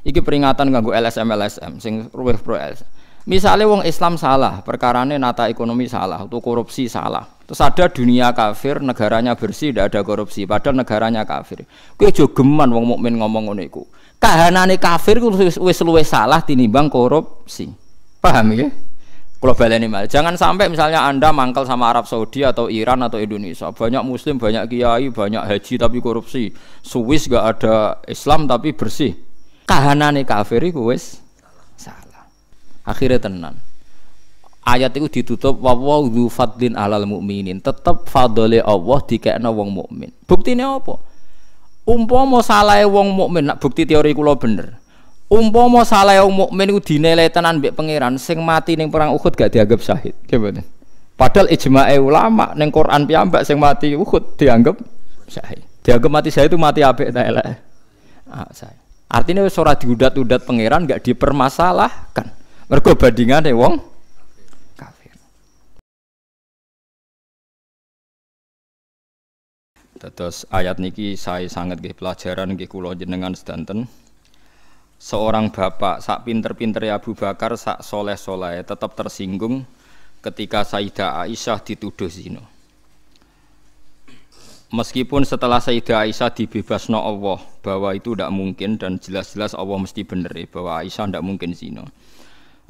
Iki peringatan ganggu LSM LSM sing ruwet pro LSM. Misalnya wong Islam salah, perkarane nata ekonomi salah, atau korupsi salah. Terus ada dunia kafir, negaranya bersih, tidak ada korupsi, padahal negaranya kafir. Kue jogeman wong mukmin ngomong ngono iku. Kahanane kafir ku wis salah tinimbang korupsi. Paham ya? Kalau baleni mal, jangan sampai misalnya anda mangkel sama Arab Saudi atau Iran atau Indonesia. Banyak Muslim, banyak kiai, banyak haji tapi korupsi. Swiss gak ada Islam tapi bersih kahanane kafir iku wis salah. Akhirnya tenan. Ayat itu ditutup wa dzu fadlin alal mukminin. Tetep fadole Allah dikekno wong mukmin. Buktine apa? Umpama salah wong mukmin nak bukti teori kula bener. Umpama salahe wong mukmin iku dinilai tenan mbek pangeran sing mati ning perang Uhud gak dianggap syahid. Gimana? Padahal ijma'e ulama ning Quran piyambak sing mati Uhud dianggap syahid. Dianggap mati syahid itu mati apik ta elek. Ah, saya. Artinya wis ora diudat-udat pangeran gak dipermasalahkan. Mergo bandingane wong kafir. Terus ayat niki saya sangat gih pelajaran gih kulo jenengan sedanten. Seorang bapak sak pinter-pinter ya Abu Bakar sak soleh-soleh tetap tersinggung ketika Sayyidah Aisyah dituduh zina. Meskipun setelah Sayyidah Aisyah dibebas no Allah bahwa itu tidak mungkin dan jelas-jelas Allah mesti bener ya, bahwa Aisyah tidak mungkin zina.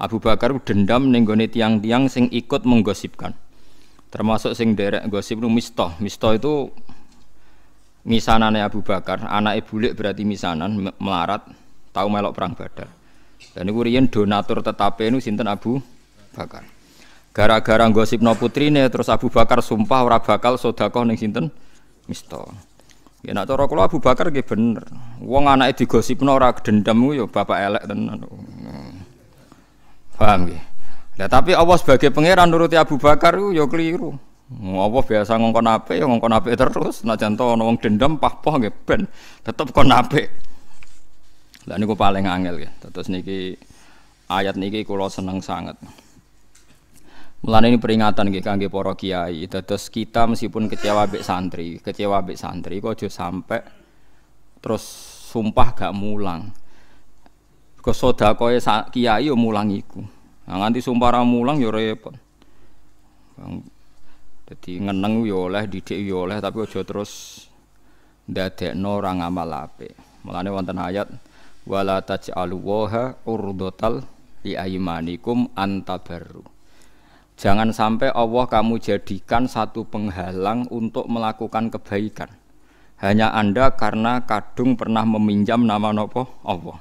Abu Bakar dendam nenggone tiang-tiang sing ikut menggosipkan. Termasuk sing derek gosip nu Misto. Misto itu misanane Abu Bakar, anak bulik berarti misanan melarat tahu melok perang Badar. Dan itu rian donatur tetap nu sinten Abu Bakar. Gara-gara gosip no Putri ini, terus Abu Bakar sumpah ora bakal sodakoh ning sinten? Misto, Ya nak cara kula Abu Bakar nggih bener. Wong anake digosipno ora dendam ya bapak elek tenan. Paham nggih. Lah tapi Allah sebagai pangeran nuruti Abu Bakar ya keliru. Allah biasa ngongkon apik ya ngongkon apik terus. Nak janto ana wong dendam pahpoh pah nggih ben tetep kon apik. Lah niku paling angel nggih. Terus niki ayat niki kula seneng sangat. Mulane ini peringatan nggih kangge para kiai. Dados kita meskipun kecewa mbek santri, kecewa mbek santri kok aja sampe terus sumpah gak mulang. Kok sedakoe kiai yo ya mulang iku. Nah, nganti sumpah ra mulang yo ya repot. jadi ngeneng yo ya oleh, didik yo oleh tapi aja terus ndadekno ora ngamal apik. Mulane wonten ayat wala taj'alu waha urdotal li aymanikum baru Jangan sampai Allah kamu jadikan satu penghalang untuk melakukan kebaikan. Hanya Anda karena kadung pernah meminjam nama nopo Allah.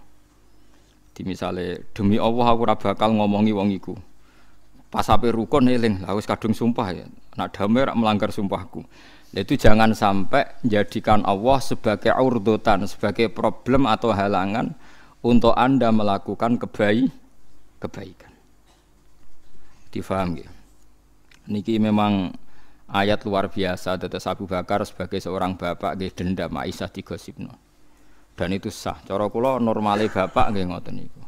Di misalnya demi Allah aku ora bakal ngomongi wong iku. Pas sampai rukun eling, harus kadung sumpah ya. Nak damai rak melanggar sumpahku. Itu jangan sampai jadikan Allah sebagai urdutan, sebagai problem atau halangan untuk Anda melakukan kebaik kebaikan. Difaham ya? Niki memang ayat luar biasa tetes Abu Bakar sebagai seorang bapak nggih dendam Aisyah gosipno Dan itu sah. Coro kulo normali bapak nggih ngoten niku.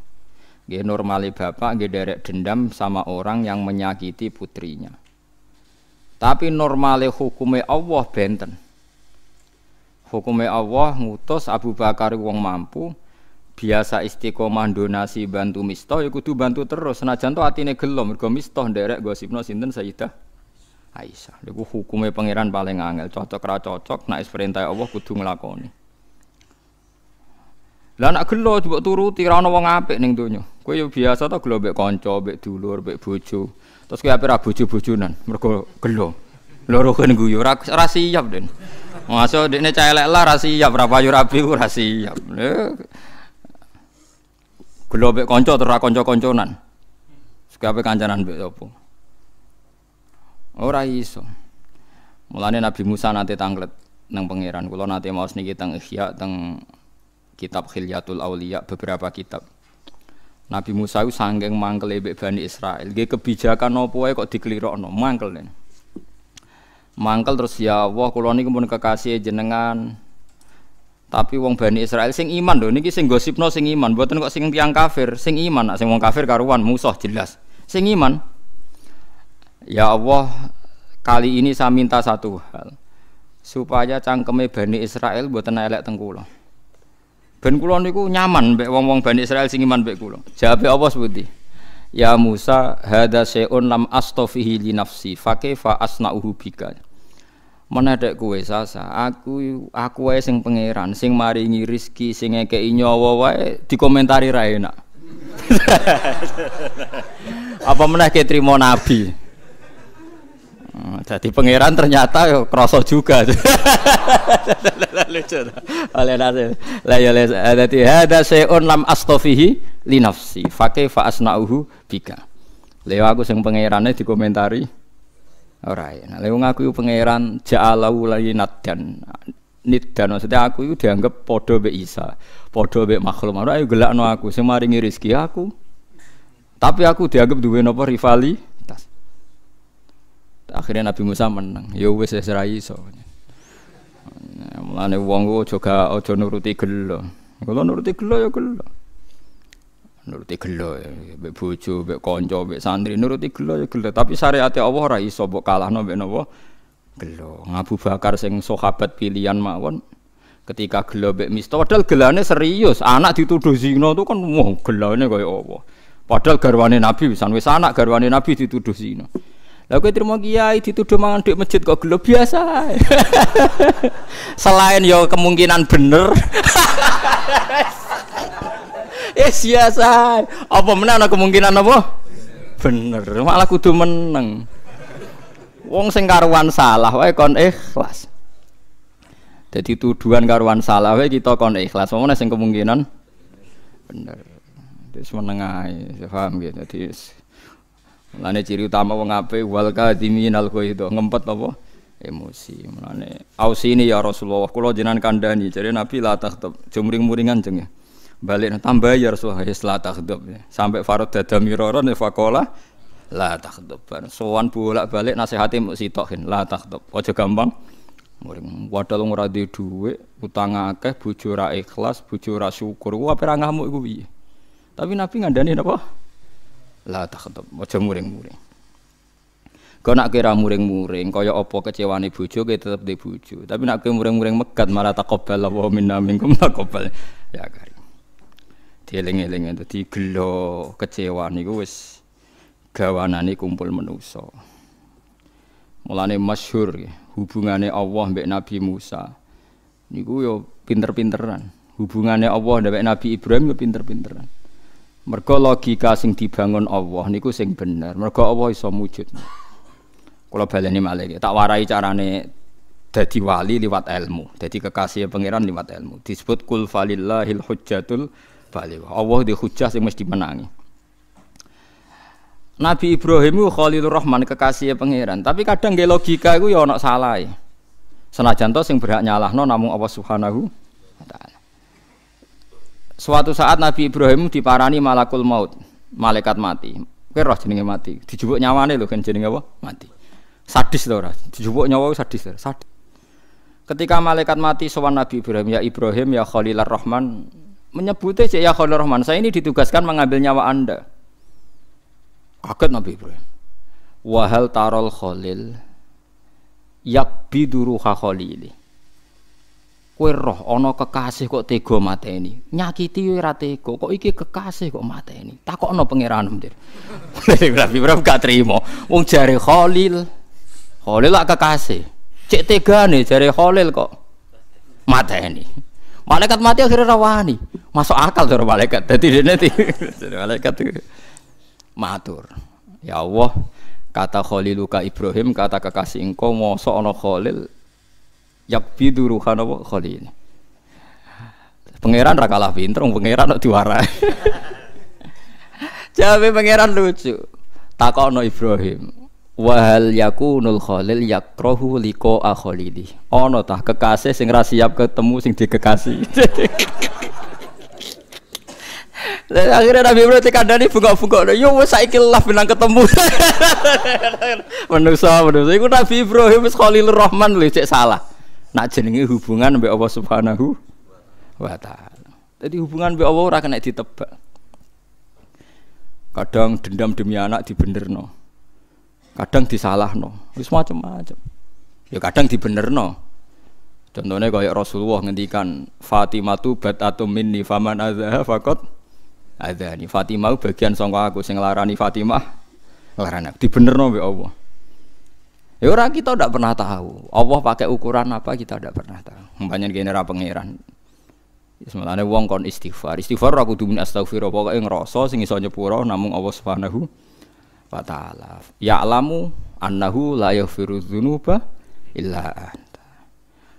Nggih normali bapak nggih derek dendam sama orang yang menyakiti putrinya. Tapi normali hukumnya Allah benten. hukumnya Allah ngutus Abu Bakar uang mampu, biasa istiqomah donasi bantu misto ya kudu bantu terus senajan hati atine gelom mergo misto nderek gosipno sinten Sayyidah Aisyah itu hukumnya pangeran paling angel cocok ra cocok naik perintah Allah kudu ngelakoni lah nak gelo coba turuti rano wong ape ning dunyo kue ya biasa tuh gelo bek konco bek dulur bek bojo terus kue ape ra bojo-bojonan mergo gelo loro kan guyu ra siap den masuk ini cah elek lah ra siap, ra payu siap. Gelo konco tera konco kanca-kancanan. Sekape kancanan mbek sapa. Ora iso. Mulane Nabi Musa nate tanglet nang pangeran kula nanti maos niki teng Ihya teng kitab Khilyatul Auliya beberapa kitab. Nabi Musa itu sanggeng mangkel e mbek Bani Israel. Nggih kebijakan apa wae kok diklirokno, mangkel. Mangkel terus ya Allah kula niku kemudian kekasih jenengan tapi wong Bani Israel sing iman lho niki sing gosipno sing iman, mboten kok sing tiang kafir, sing iman nak sing wong kafir karuan musuh jelas. Sing iman. Ya Allah, kali ini saya minta satu hal. Supaya cangkeme Bani Israel mboten elek teng kula. Ben kula niku nyaman mbek wong-wong Bani Israel sing iman mbek kula. ya Allah sebuti. Ya Musa, hada se'un lam astofihi li nafsi, fa asna'uhu bika menedek kue sasa aku aku wae sing pangeran sing maringi rizki sing eke nyawa wae dikomentari raya nak apa meneh ke trimo nabi jadi hmm, pangeran ternyata yo kroso juga lucu oleh nasi lah ya jadi eh, ada seon lam astofihi linafsi fakih fa kaifa bika Leo ya, aku sing pangerane dikomentari Ora ya. Nek wong aku pangeran ja'alau lagi dan nidan maksudnya aku itu dianggap podo be Isa, podo be makhluk. Ora ayo no aku sing maringi rezeki aku. Tapi aku dianggap duwe napa rivalitas. Akhirnya Nabi Musa menang. Ya wis wis iso. Mulane wong ku aja aja nuruti gelo. Kalau nuruti gelo ya gelo nuruti gelo mbek bojo mbek kanca mbek santri nuruti gelo ya gelo tapi syariat Allah ora iso mbok kalahno mbek napa gelo Ngabu Bakar sing sahabat pilihan mawon ketika gelo mbek misto. padahal gelane serius anak dituduh zina itu kan wah gelane kaya apa padahal garwane nabi pisan wis anak garwane nabi dituduh zina Lah kowe trimo kiai dituduh mangan duit masjid kok gelo biasa. Selain yo ya kemungkinan bener. eh biasa apa menang ada kemungkinan apa bener malah kudu menang. wong sing karuan salah wae kon ikhlas jadi tuduhan karuan salah wae kita kon ikhlas wong sing kemungkinan bener terus menengahi ya paham gitu jadi Mulane ciri utama wong ape wal kadhimin al ghaidho, ngempet apa? Emosi. Mulane ini ya Rasulullah, kula jenengan kandani. jare Nabi la takhtab, jumring-muringan jeng ya balik tambah ya Rasulullah ya la takhdub sampai Farad dada miroron ya fakola la takhdub soan bolak-balik nasihati mau sitokin la takhdub aja gampang muring wadal ora duwe dhuwit utang akeh bujura ikhlas bujura syukur ku ape itu iya. tapi Nabi ngandani apa la takhdub aja muring-muring Kau nak kira muring-muring, kaya apa kecewane bujo, kita tetap di bujo. Tapi nak kira muring-muring megat, malah takobal Allah minna minkum takobal. Ya kan dieling-eling dadi gelo kecewa niku wis gawanane kumpul manusa. Mulane masyhur hubungane Allah mbek Nabi Musa. Niku yo pinter-pinteran. Hubungane Allah mbek Nabi Ibrahim yo pinter-pinteran. Mergo logika sing dibangun Allah niku sing bener. Mergo Allah iso wujud. Kula baleni malih tak warai carane dadi wali liwat ilmu dadi kekasih pangeran liwat ilmu disebut kul falillahil hujjatul balik. Allah di hujah sing mesti menangi. Nabi Ibrahim itu Khalilur Rahman kekasih pangeran, tapi kadang nggih logika itu ya ana salah. E. Senajan to sing berhak no, namun Allah Subhanahu Suatu saat Nabi Ibrahim diparani malakul maut, malaikat mati. Kowe roh jenenge mati, dijupuk nyawane lho kan jenenge apa? Mati. Sadis to roh, Dijupuk nyawa sadis. Sadis. Ketika malaikat mati sowan Nabi Ibrahim, ya Ibrahim ya Khalilar Rahman, menyebutnya cek ya Khalil Rahman saya ini ditugaskan mengambil nyawa anda kaget Nabi Ibrahim wahal tarol Khalil yakbidu ruha Khalili kue roh ono kekasih kok tego mata ini nyakiti ora ratego kok iki kekasih kok mata ini tak ono pangeran Nabi Ibrahim gak terima wong jari Khalil Khalil lah kekasih cek nih jari Khalil kok mata ini Malaikat mati akhirnya rawani. Masuk akal tuh malaikat. Jadi nanti malaikat itu matur. Ya Allah, kata Khaliluka Ibrahim, kata kekasih engkau mosok ono Khalil bidu ruhan apa Khalil. Pangeran ra kalah pinter, pangeran kok diwarai. jadi pangeran lucu. Takono Ibrahim, wahal yaku yakunul khalil yakrohu liko akholili ono tah kekasih sing ra siap ketemu sing dikekasih akhirnya Nabi Ibrahim bunga-bunga ada yo wis saiki lah benang ketemu manusa manusa iku Nabi Ibrahim wis Khalilur Rahman lho cek salah nak jenenge hubungan mbek Allah Subhanahu wa taala jadi hubungan mbek Allah ora kena ditebak kadang dendam demi anak dibenerno kadang disalah no, terus macam-macam ya kadang dibener no. contohnya kayak Rasulullah ngendikan Fatimah tu atau minni faman ada fakot ada nih Fatimah bagian songko aku sing larani Fatimah larani dibenerno no Allah Ya orang kita tidak pernah tahu. Allah pakai ukuran apa kita tidak pernah tahu. Banyak genera pangeran. Ya Sementara uang kon istighfar. Istighfar aku tuh astagfirullah pokoknya ngerasa sing isonya purau namung Allah Subhanahu wa ta'ala ya'lamu annahu la yaghfiru dzunuba illa anta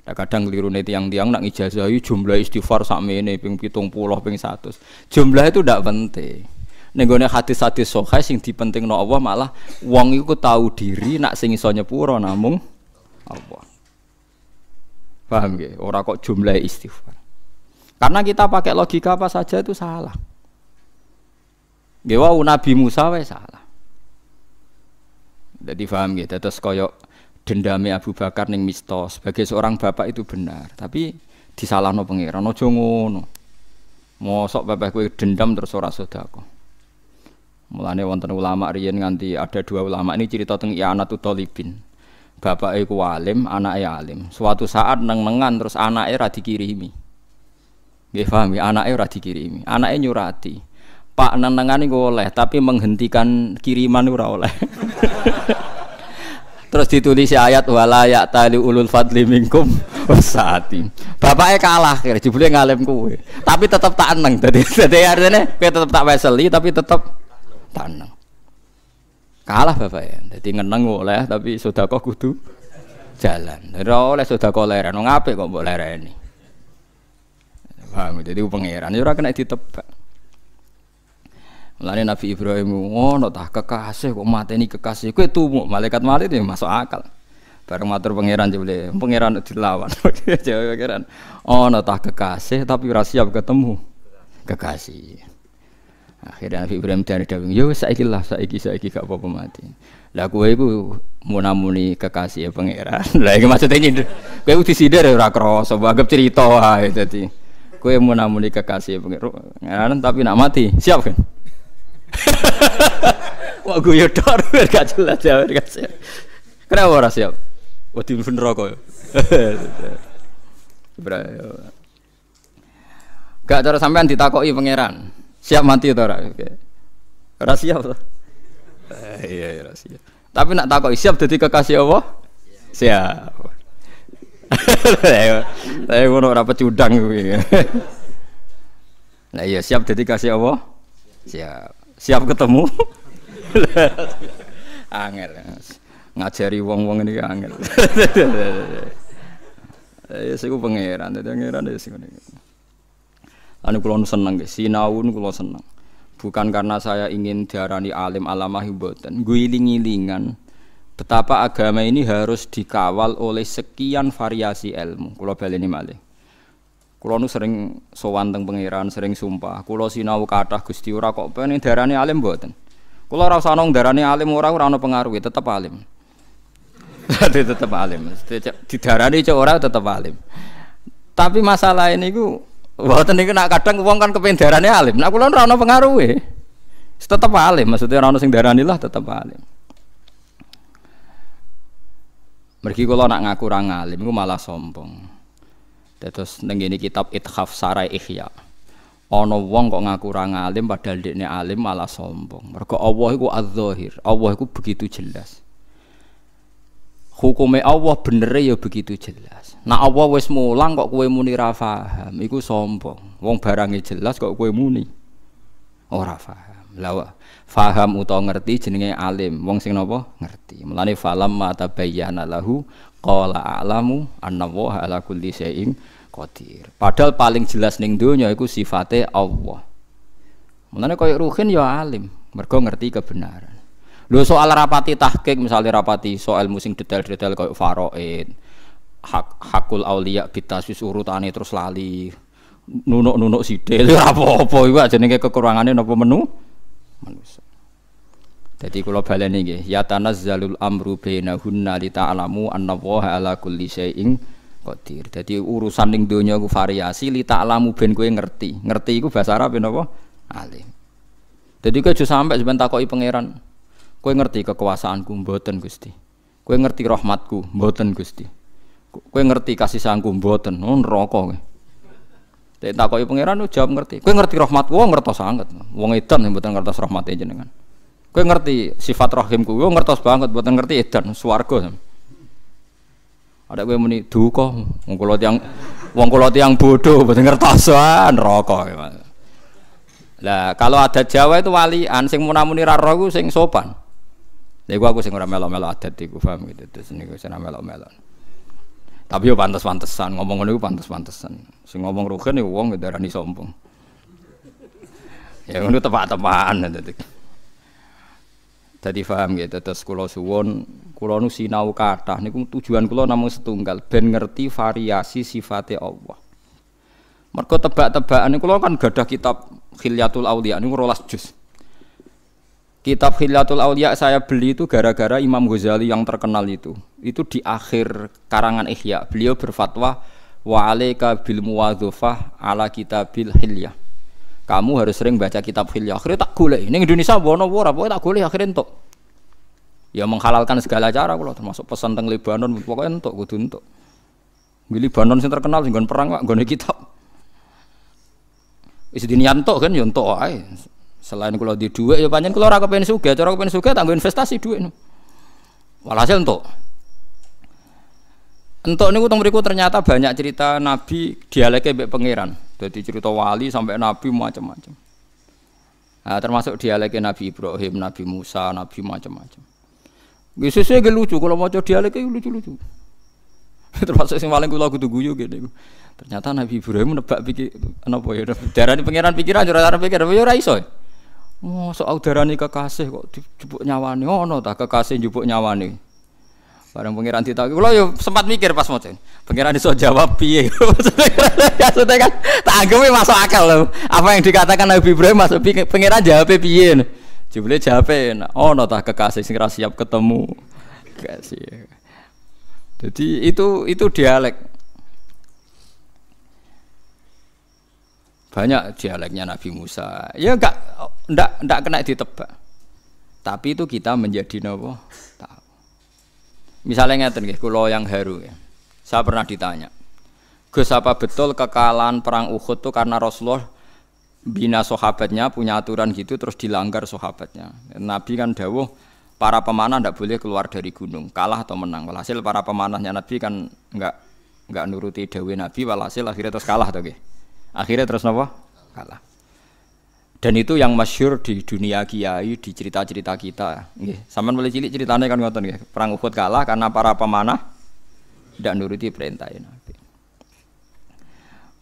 nah, kadang keliru nih tiang-tiang nak ijazahi jumlah istighfar sama ini ping pitung puluh ping satu jumlah itu tidak penting nenggone hadis-hadis sokai sing dipenting no Allah malah wong iku tahu diri nak sing iso nyepuro namung Allah paham ge? Orang kok jumlah istighfar karena kita pakai logika apa saja itu salah Gak Nabi Musa wae salah jadi paham gitu. Terus koyok dendamnya Abu Bakar neng Misto sebagai seorang bapak itu benar, tapi disalahno pangeran no jongono Mosok bapak gue dendam terus ora sodako Mulane wonten ulama riyen nganti ada dua ulama ini cerita tentang i'anatu talibin. bapak ku alim, anake alim. Suatu saat neng-nengan terus anak era dikirimi. Nggih paham ya, anake ora dikirimi. Anake nyurati. Pak nenengane gue oleh, tapi menghentikan kiriman ora oleh. Terus ditulis ya, ayat wala ya tali ulul fadli minkum wasati. Bapaknya kalah kira jebule ngalim kuwe. Tapi tetap tak eneng. Dadi dadi artine kowe tetap tak weseli tapi tetap tak aneng Kalah bapaknya. Dadi ngeneng oleh tapi sudah sedekah kudu jalan. Ora oleh sedekah leren. Ngapa kok mbok lereni? Paham? Jadi pangeran ya orang kena ditebak. Lainnya Nabi Ibrahim ngono oh, tah kekasih kok mati ini kekasih kue tumu malaikat mati ini masuk akal. Bareng matur pangeran jebule, pangeran dilawan. jawab pangeran oh tah kekasih tapi ora siap ketemu kekasih. Akhirnya Nabi Ibrahim dari dawing, yo saiki lah saiki saiki gak apa-apa mati. Lah kowe iku munamuni kekasih ya pangeran. Lah iki maksudnya kue Kowe ku disindir ya, ora krasa, anggap cerita jadi kue Kowe munamuni kekasih ya pangeran tapi nak mati, siap kan? Wah tor, ya tok gak jelas ya gak siap. Kenapa ora siap? tim pun rokok. ya. Gak cara sampean ditakoki pangeran. Siap mati to ora? Rasa siap to. Eh, iya iya rasa siap. Tapi nak takoi siap jadi kekasih Allah? Siap. Saya ngono ora cudang. gue. Nah iya siap jadi kasih Allah? Siap siap ketemu angel ngajari wong-wong ini ya, angel ya eh, sih pangeran jadi pangeran ya sih anu kulo seneng guys sinawun kulo seneng bukan karena saya ingin diarani alim alamah gue guiling lingan, betapa agama ini harus dikawal oleh sekian variasi ilmu kulo ini malih Kulo nu sering sowan teng pangeran, sering sumpah. Kulo sinau kathah Gusti ora kok pening darane alim mboten. Kulo ora usah nong darane alim ora ora ana pengaruhe, tetep alim. Dadi tetep alim. di darane cek ora tetep alim. Tapi masalah ini ku mboten niku nak kadang wong kan kepen darane alim. Nak kulo ora ana pengaruhe. Tetep alim, maksudnya ora ana sing darane lah tetep alim. Mergi kalau nak ngaku ora alim, ku malah sombong. Terus nenggini kitab Ithaf Sarai ikhya, ono wong kok ngaku ora ngalim padahal dekne alim malah sombong. Mergo Allah iku az-zahir. Allah iku begitu jelas. Hukume Allah bener ya begitu jelas. Nah Allah wis mulang kok kowe muni ra paham, iku sombong. Wong barangnya jelas kok kowe muni ora paham. Lah faham utawa ngerti jenenge alim. Wong sing napa? Ngerti. Mulane falam mata bayyana lahu Qala a'lamu annallaha ala kulli syai'in qadir. Padahal paling jelas ning donya iku sifate Allah. Mulane koyo Ruhin ya alim, mergo ngerti kebenaran. Lho soal rapati tahqiq misalnya rapati soal musing detail-detail koyo faraid, hak hakul kita bitasis urutane terus lali. Nunuk-nunuk sidel apa-apa iku jenenge kekurangane napa menu? Manusia. Jadi kalau baleni ini, ya zalul amru hunna li ta'alamu anna Allaha ala kulli syai'in qadir. Jadi urusan ning dunia ku variasi li ta'alamu ben gue ngerti. Ngerti ku bahasa Arab ya apa? Alim. Jadi kowe aja sampai sampean takoi pangeran. gue ngerti kekuasaanku mboten Gusti. Gue ngerti rahmatku mboten Gusti. Gue ngerti kasih sayangku mboten. Oh rokok. kowe. Tak koi pangeran oh, jawab ngerti. Gue ngerti rahmat oh ngertos sangat. Wong edan mboten ngertos rahmatnya jenengan. Kowe ngerti sifat rahimku, kowe ngertos banget buatan ngerti edan swarga. Ada kowe muni duka, wong kula yang wong kula tiyang bodoh buat ngertosan neraka. Lah kalau ada Jawa itu walian sing munamuni ra roh sing sopan. Lha aku sing ora melo-melo adat iku paham gitu. Terus niku sing melo-melo. Tapi yo pantas pantesan ngomong ngono iku pantes-pantesan. Sing ngomong rugen iku wong darani sombong. Ya ngono tepatan tepakan gitu. Tadi paham gitu. tetes kula suwun kula nu sinau Nih niku tujuan kulo namun setunggal ben ngerti variasi sifate Allah. Mereka tebak-tebakan tebak kulo kan gadah kitab Khilyatul Auliya niku 12 jus. Kitab Khilyatul Auliya saya beli itu gara-gara Imam Ghazali yang terkenal itu. Itu di akhir karangan Ihya. Beliau berfatwa wa alaika bil muwadzafah ala kitabil hilyah kamu harus sering baca kitab hilyah akhirnya tak boleh ini Indonesia bono bora boleh tak boleh akhirnya entuk ya menghalalkan segala cara kalau termasuk pesan tentang Lebanon pokoknya entuk kudu entuk Gili Lebanon sih terkenal dengan perang kok gue kitab dini diniantuk kan ya entuk ay selain kalau di dua, ya panjang kalau ora pengen suka cara pengen suka tak investasi ini. walhasil entuk untuk ini utang berikut ternyata banyak cerita nabi dialeknya bek pangeran jadi cerita wali sampai nabi macam-macam. Nah, termasuk dialeknya Nabi Ibrahim, Nabi Musa, Nabi macam-macam. Yesusnya gak lucu, kalau mau coba dialeknya lucu-lucu. termasuk yang paling kulo kudu guyu gini. Ternyata Nabi Ibrahim nebak pikir kenapa ya di pangeran pikiran darah darah pikiran ya raiso iso. soal darah darani kekasih kok dijupuk nyawani, oh no tak kekasih njupuk nyawani. Barang pangeran ditakoni, kula yo sempat mikir pas maca. Pangeran iso jawab piye? Kan, maksudnya kan tak anggap masuk akal loh. Apa yang dikatakan Nabi Ibrahim masuk pangeran jawab piye? Jebule jawab nih, Oh, nota kekasih sih siap ketemu. Kasih. Jadi itu itu dialek. Banyak dialeknya Nabi Musa. Ya enggak enggak enggak kena ditebak. Tapi itu kita menjadi nopo Misalnya ngeten nggih, kula yang haru ya. Saya pernah ditanya. Gus apa betul kekalahan perang Uhud itu karena Rasulullah bina sahabatnya punya aturan gitu terus dilanggar sahabatnya. Nabi kan dawuh para pemanah tidak boleh keluar dari gunung kalah atau menang walhasil para pemanahnya Nabi kan nggak nggak nuruti dawuh Nabi walhasil akhirnya terus kalah tuh akhirnya terus nopo kalah dan itu yang masyur di dunia kiai, di cerita-cerita kita. yeah. sama mulai cilik ceritanya kan ngotong, nggih. Perang Uhud kalah karena para pemanah tidak nuruti perintah Nabi.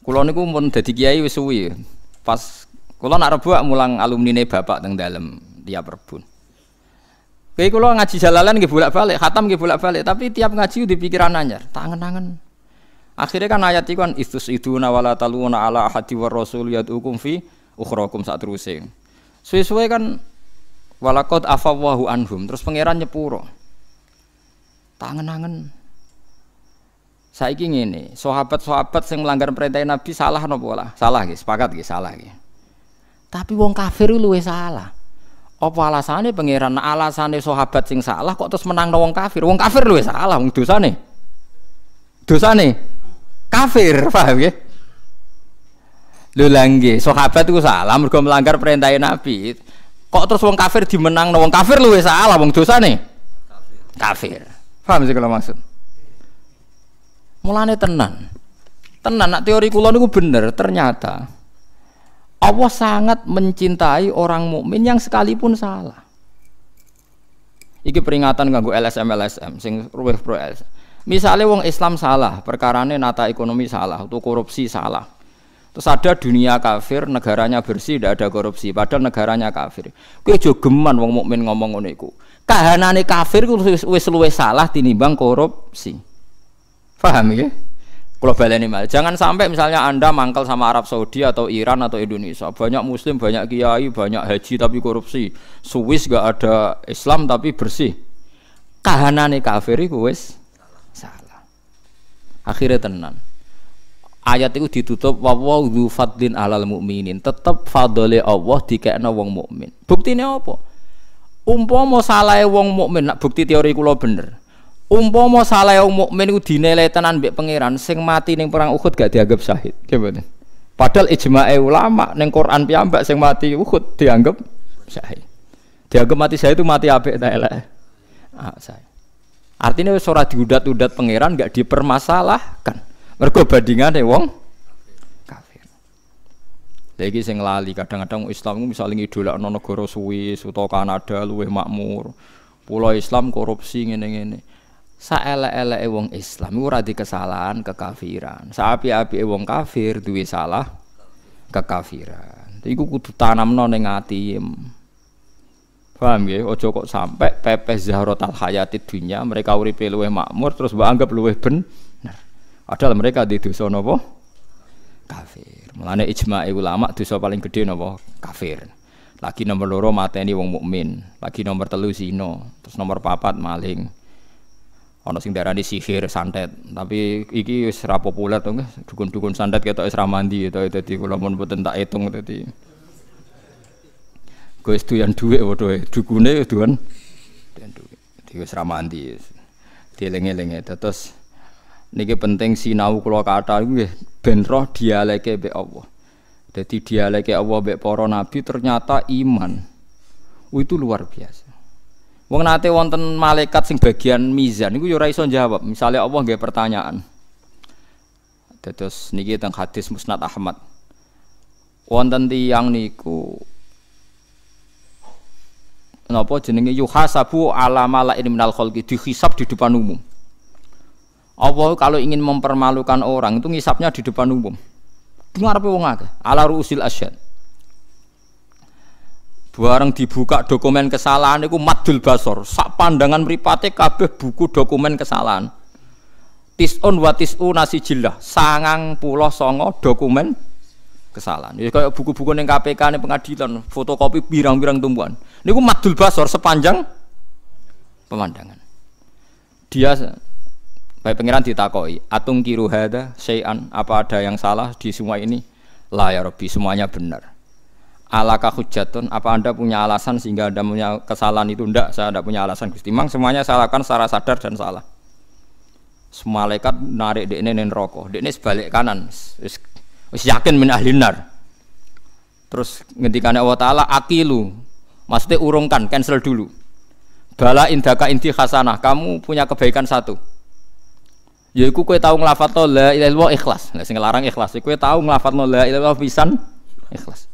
kulon itu pun jadi kiai wisui Pas kulo nak rebuak mulang alumni ne bapak teng dalam tiap rebun. Kayak kulo ngaji jalalan gak bolak-balik, khatam gak bolak-balik, tapi tiap ngaji di pikiran nanya, tangan tangan Akhirnya kan ayat itu kan istus itu nawala taluna ala ahadi war rasul yadukum fi ukhrakum sak teruse. Suwe-suwe kan walakot afawahu anhum terus pangeran nyepuro. Tangen-angen. Saiki ngene, sahabat-sahabat sing melanggar perintah Nabi salah napa lah? Salah nggih, sepakat nggih, salah nggih. Tapi wong kafir luwe salah. Apa alasannya pangeran? Nah, alasannya sahabat sing salah kok terus menang wong kafir? Wong kafir luwe salah, wong dosane. Dosane kafir, paham nggih? Lho langge, sahabat itu salah mergo melanggar perintah Nabi. Kok terus wong kafir dimenang nah, wong kafir luwe salah wong dosa nih? Kafir. Paham sih kalau maksud? Mulane tenan. Tenan nak teori kulon itu bener ternyata. Allah sangat mencintai orang mukmin yang sekalipun salah. Iki peringatan ganggu LSM LSM sing ruwih pro LSM. Misalnya uang Islam salah, perkarane nata ekonomi salah, atau korupsi salah Terus ada dunia kafir, negaranya bersih, tidak ada korupsi. Padahal negaranya kafir. Kue jogeman wong mukmin ngomong ngono iku. Kahanane kafir ku wis luwih salah tinimbang korupsi. Paham ya? Kalau baleni mal, jangan sampai misalnya Anda mangkel sama Arab Saudi atau Iran atau Indonesia. Banyak muslim, banyak kiai, banyak haji tapi korupsi. Swiss gak ada Islam tapi bersih. Kahanane kafir ku wes salah. Akhirnya tenan ayat itu ditutup wa wa fadlin alal mukminin tetep fadole Allah dikekno wong mukmin buktine apa umpama salah wong mukmin nak bukti teori kula bener umpama salah wong mukmin iku dinilai tenan mbek pangeran sing mati ning perang Uhud gak dianggap syahid gimana padahal ijma'e ulama ning Quran piyambak sing mati Uhud dianggap syahid dianggap mati syahid itu mati apik ta elek ah, artinya seorang diudat-udat pangeran gak dipermasalahkan mergo bandingane wong kafir lagi saya lali kadang-kadang Islam misalnya ngidolakno negara Swiss utawa Kanada luwe makmur pulau Islam korupsi ngene-ngene saelek-eleke wong Islam ora di kesalahan kekafiran saapi api wong kafir duwe salah kekafiran iku kudu tanamno nono ati paham ya ojo kok sampai pepes zahratal hayati dunya mereka uripe luwih makmur terus mbok anggap ben Padahal mereka di dosa Novo Kafir. Mulane ijma ulama dosa paling gede Novo Kafir. Lagi nomor loro mateni wong mukmin, lagi nomor telu zina, terus nomor papat maling. Ana sing darani sihir santet, tapi iki wis ra populer to, dukun-dukun santet ketok wis ra mandi to dadi kula mun mboten tak hitung dadi. Kowe doyan dhuwit waduh, eh. dukunnya doyan doyan dhuwit. Dadi wis ra mandi. Dieling-elinge terus niki penting sinau kula kata nggih ben roh dialeke mbek Allah. Jadi dialeke Allah mbek para nabi ternyata iman. Oh, itu luar biasa. Wong nate wonten malaikat sing bagian mizan niku ya ora iso jawab. Misale Allah nggih pertanyaan. Terus niki teng hadis Musnad Ahmad. Wonten tiyang niku napa jenenge yuhasabu ala malaikin minal khalqi dihisab di depan umum. Allah kalau ingin mempermalukan orang itu ngisapnya di depan umum. Dengar apa wong akeh. Ala ruusil asyad. Bareng dibuka dokumen kesalahan itu madul basor. Sak pandangan mripate kabeh buku dokumen kesalahan. Tisun wa tisu nasi jilah. Sangang puluh songo dokumen kesalahan. Ya kayak buku-buku yang KPK ini pengadilan, fotokopi pirang-pirang tumbuhan. Niku madul basor sepanjang pemandangan. Dia Baik pengiran ditakoi, atung kiru hada sayan apa ada yang salah di semua ini? La ya Rabbi, semuanya benar. Alaka hujatun, apa Anda punya alasan sehingga Anda punya kesalahan itu? ndak saya tidak punya alasan Gusti. Mang semuanya salah kan secara sadar dan salah. Semalaikat narik dekne rokok di ini sebalik kanan. Wis yakin min ahli nar. Terus ngendikane Allah taala akilu. Maksudnya urungkan, cancel dulu. Bala indaka inti khasanah, kamu punya kebaikan satu Ya iku kowe tau nglafadzno la ilaha illallah ikhlas. Lah sing larang ikhlas. Kowe tau nglafadzno la ilaha illallah pisan ikhlas.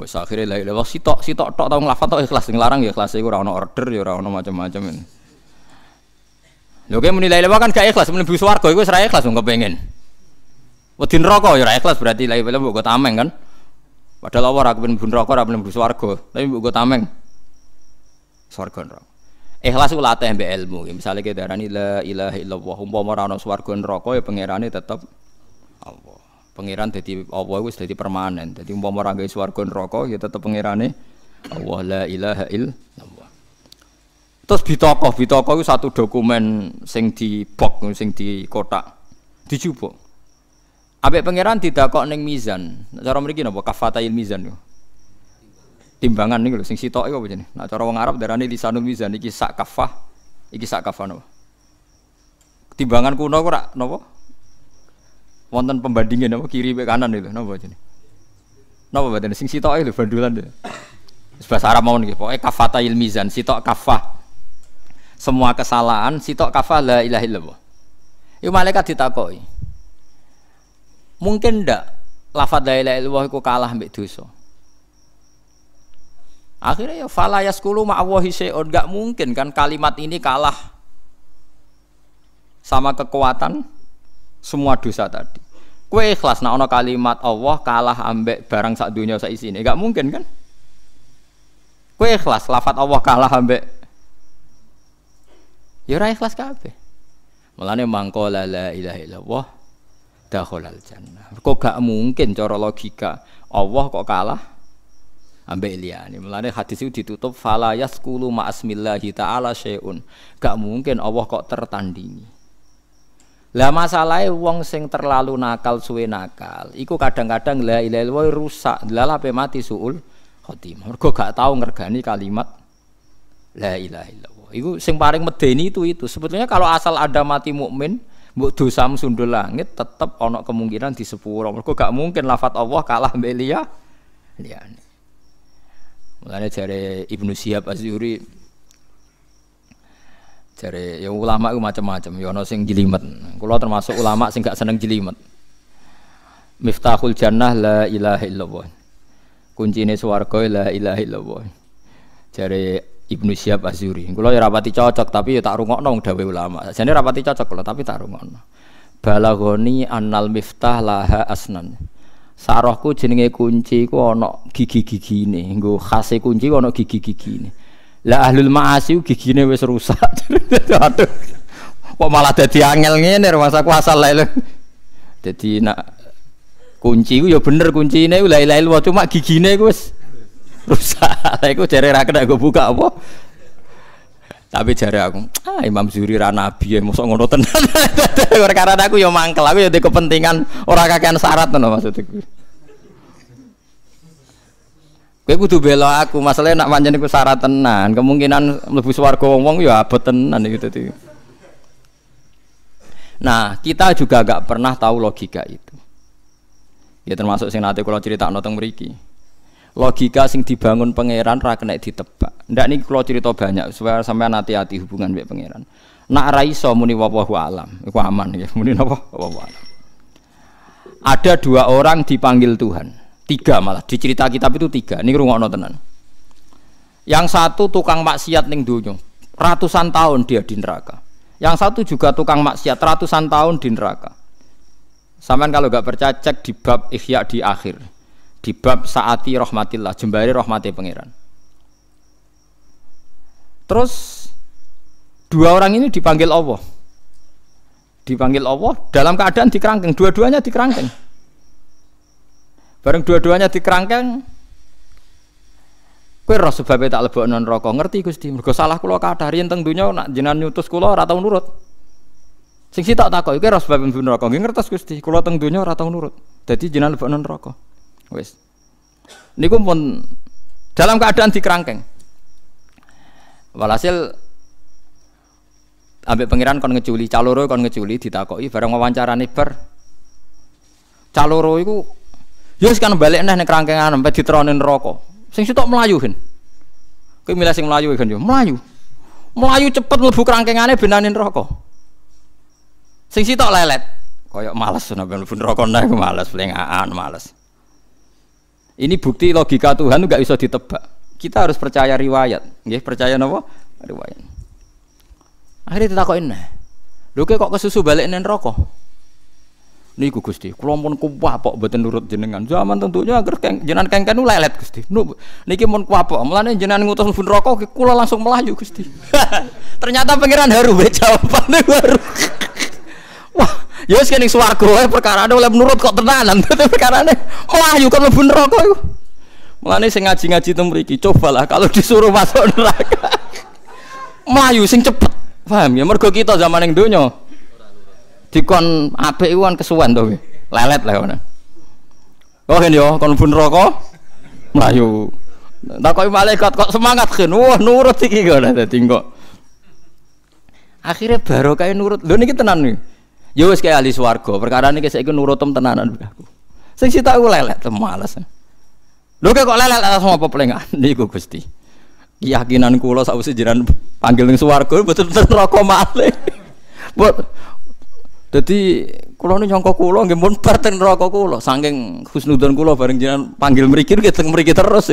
wis akhire la ilaha sitok sitok tok tau tok ikhlas sing larang ya ikhlas iku ora ono order ya ora ono macam-macam. Lho kowe muni la ilaha kan gak ikhlas mlebu swarga iku wis ora ikhlas wong kepengin. Wedi neraka ya ora ikhlas berarti la ilaha mbok tameng kan. Padahal Allah ora kepen neraka ora mlebu swarga, tapi mbok tameng. Swarga neraka. Ikhlas ku latih mbek ilmu. Ya, Misalnya kita darani la ilaha illallah, umpama ora ono swarga neraka ya pangerane tetep Allah. Pangeran dadi Allah wis dadi permanen. Dadi umpama ora gawe swarga neraka ya tetep pangerane Allah la ilaha illallah. Terus bitokoh, bitokoh itu satu dokumen sing di box, sing di kotak, dijubuk. Abek pangeran tidak kok neng mizan. Cara mereka nopo kafatai mizan yo timbangan nih loh, sing sitok iku apa jenenge? Nah cara wong Arab darane lisanul mizan iki sak kafah, iki sak kafah nopo. Timbangan kuno kok rak napa? Wonten pembandingan napa kiri ke kanan itu napa jenenge? Napa badan sing sitok itu, bandulan lho. Bahasa Arab mau nih, pokoke kafata mizan, sitok kafah. Semua kesalahan sitok kafah la ilaha illallah. Iku malaikat ditakoki. Mungkin ndak lafadz la ilaha illallah iku kalah mbek dosa. Akhirnya ya falayas kulu ma'awahi se'on. Gak mungkin kan kalimat ini kalah sama kekuatan semua dosa tadi. Kue ikhlas naono kalimat Allah kalah ambek barang sak dunia sak ini Gak mungkin kan? Kue ikhlas lafat Allah kalah ambek Ya ora ikhlas kabeh. Mulane mangko la la ilaha illallah dakhulal jannah. Kok gak mungkin cara logika Allah kok kalah ambek liyane. Mulane hadis itu ditutup fala yaskulu ma'asmillahi ta'ala sheun. Gak mungkin Allah kok tertandingi. Lah masalahe wong sing terlalu nakal suwe nakal, iku kadang-kadang la ilaha illallah rusak, lape mati suul khotimah. Mergo gak tau ngergani kalimat la ilaha illallah. Iku sing paling medeni itu itu. Sebetulnya kalau asal ada mati mukmin, mbok dosa sundul langit tetep onok kemungkinan di sepuro. Mergo gak mungkin lafat Allah kalah mbek liya Mulanya jare Ibnu Syihab Azuri, jare ya ulama itu macam-macam, ya ana sing jelimet. Kulo termasuk ulama sing gak seneng jelimet. Miftahul jannah la ilaha illallah. Kuncine swarga la ilaha illallah. Jare Ibnu Syihab Azuri. Kulo ya rapati cocok tapi ya tak rungokno dawuh ulama. Sajane rapati cocok kulo, tapi tak rungokno. Balagoni annal miftah laha asnan. Sarohku jenenge kunci ku ana gigi ini gue kasih kunci ana gigi ini Lah ahlul maasi ini wes rusak. Aduh. Kok malah dadi angel ngene rumah ku asal lele. jadi nak kunci ku ya bener kunci ini ulah ulah illallah cuma gigi ini wis rusak. aku iku jare ra buka apa? Tapi jari aku, ah Imam Zuri ra nabi ya, mosok ngono tenan. Ora karena aku ya mangkel, aku ya di kepentingan ora kakean syarat ngono maksudku. Kowe kudu bela aku, masalahnya nak pancen iku syarat tenan, kemungkinan mlebu swarga wong-wong ya abot tenan gitu tuh. Nah, kita juga gak pernah tahu logika itu. Ya termasuk sing nate kula critakno teng mriki logika sing dibangun pangeran ra kena ditebak. Ndak niki kula cerita banyak supaya sampean hati-hati hubungan mbek pangeran. Nak ra iso muni wa alam, iku aman ya. Muni napa? Wa alam. Ada dua orang dipanggil Tuhan. Tiga malah di cerita kitab itu tiga. Ini rungokno tenan. Yang satu tukang maksiat ning dunyo. Ratusan tahun dia di neraka. Yang satu juga tukang maksiat ratusan tahun di neraka. Saman kalau nggak percaya cek di bab ikhya di akhir di bab saati rahmatillah jembari rahmati pangeran terus dua orang ini dipanggil Allah dipanggil Allah dalam keadaan dikerangkeng dua-duanya dikerangkeng bareng dua-duanya dikerangkeng kowe roh sebabe tak non rokok, ngerti Gusti mergo salah kula kathah riyen teng donya nak jenengan nyutus kula ora tau nurut sing sitok takok iki roh sebabe mlebu neraka nggih ngertos Gusti kula teng donya ora tau nurut dadi jenengan lebokno neraka wes Niku pun dalam keadaan dikerangkeng. Walhasil ambek pangeran kon ngeculi, caloro kon ngeculi ditakoki bareng wawancarane bar. Caloro iku yo ya kan balik nih ning kerangkengan sampai diteronin neraka. Sing sitok mlayuhin. Kau milah sing melayu kan yo, melayu Mlayu cepet mlebu kerangkengane benanin neraka. Sing sitok lelet. Koyok males nang pun neraka nek males, pelengaan males. Ini bukti logika Tuhan nggak bisa ditebak. Kita harus percaya riwayat, ya percaya napa? Riwayat. Akhirnya kita ditakokin nah. Lho kok kesusu balik nen rokok? Niku Gusti, kula pun kuwapok mboten nurut jenengan. Zaman tentunya agar keng, jenengan kengken lelet Gusti. Nu, niki mun kuwapok, mulane jenengan ngutus pun rokok kula langsung melaju Gusti. Ternyata pangeran haru wae Nih baru. Wah, Ya wis kene swarga wae perkarane anu oleh menurut kok tenanan. perkarane wah oh, yo kan mlebu neraka iku. mlane sing ngaji-ngaji teng mriki cobalah kalau disuruh masuk neraka. Melayu sing cepet. Paham ya mergo kita zaman ning donya. Dikon apik iku kan kesuwen to Lelet lah ngono. Oh kan yo ya, kon mlebu neraka. Melayu. Takoki malaikat kok semangat kan. Wah nurut iki kok dadi kok. Akhirnya baru kayak nurut. lo ini tenan nih. Ya wis kayak ahli swarga, perkara niki saiki nurut tem tenanan aku. Sing sita aku lelet tem males. Lho kok lelet atas apa pelengan niku Gusti. Keyakinan kula sakwise jiran panggil ning swarga betul neraka malih. Buat Dadi kula nu nyangka kula nggih mun bar teng neraka kula saking husnudzon kula bareng jalan panggil mriki nggih teng mriki terus.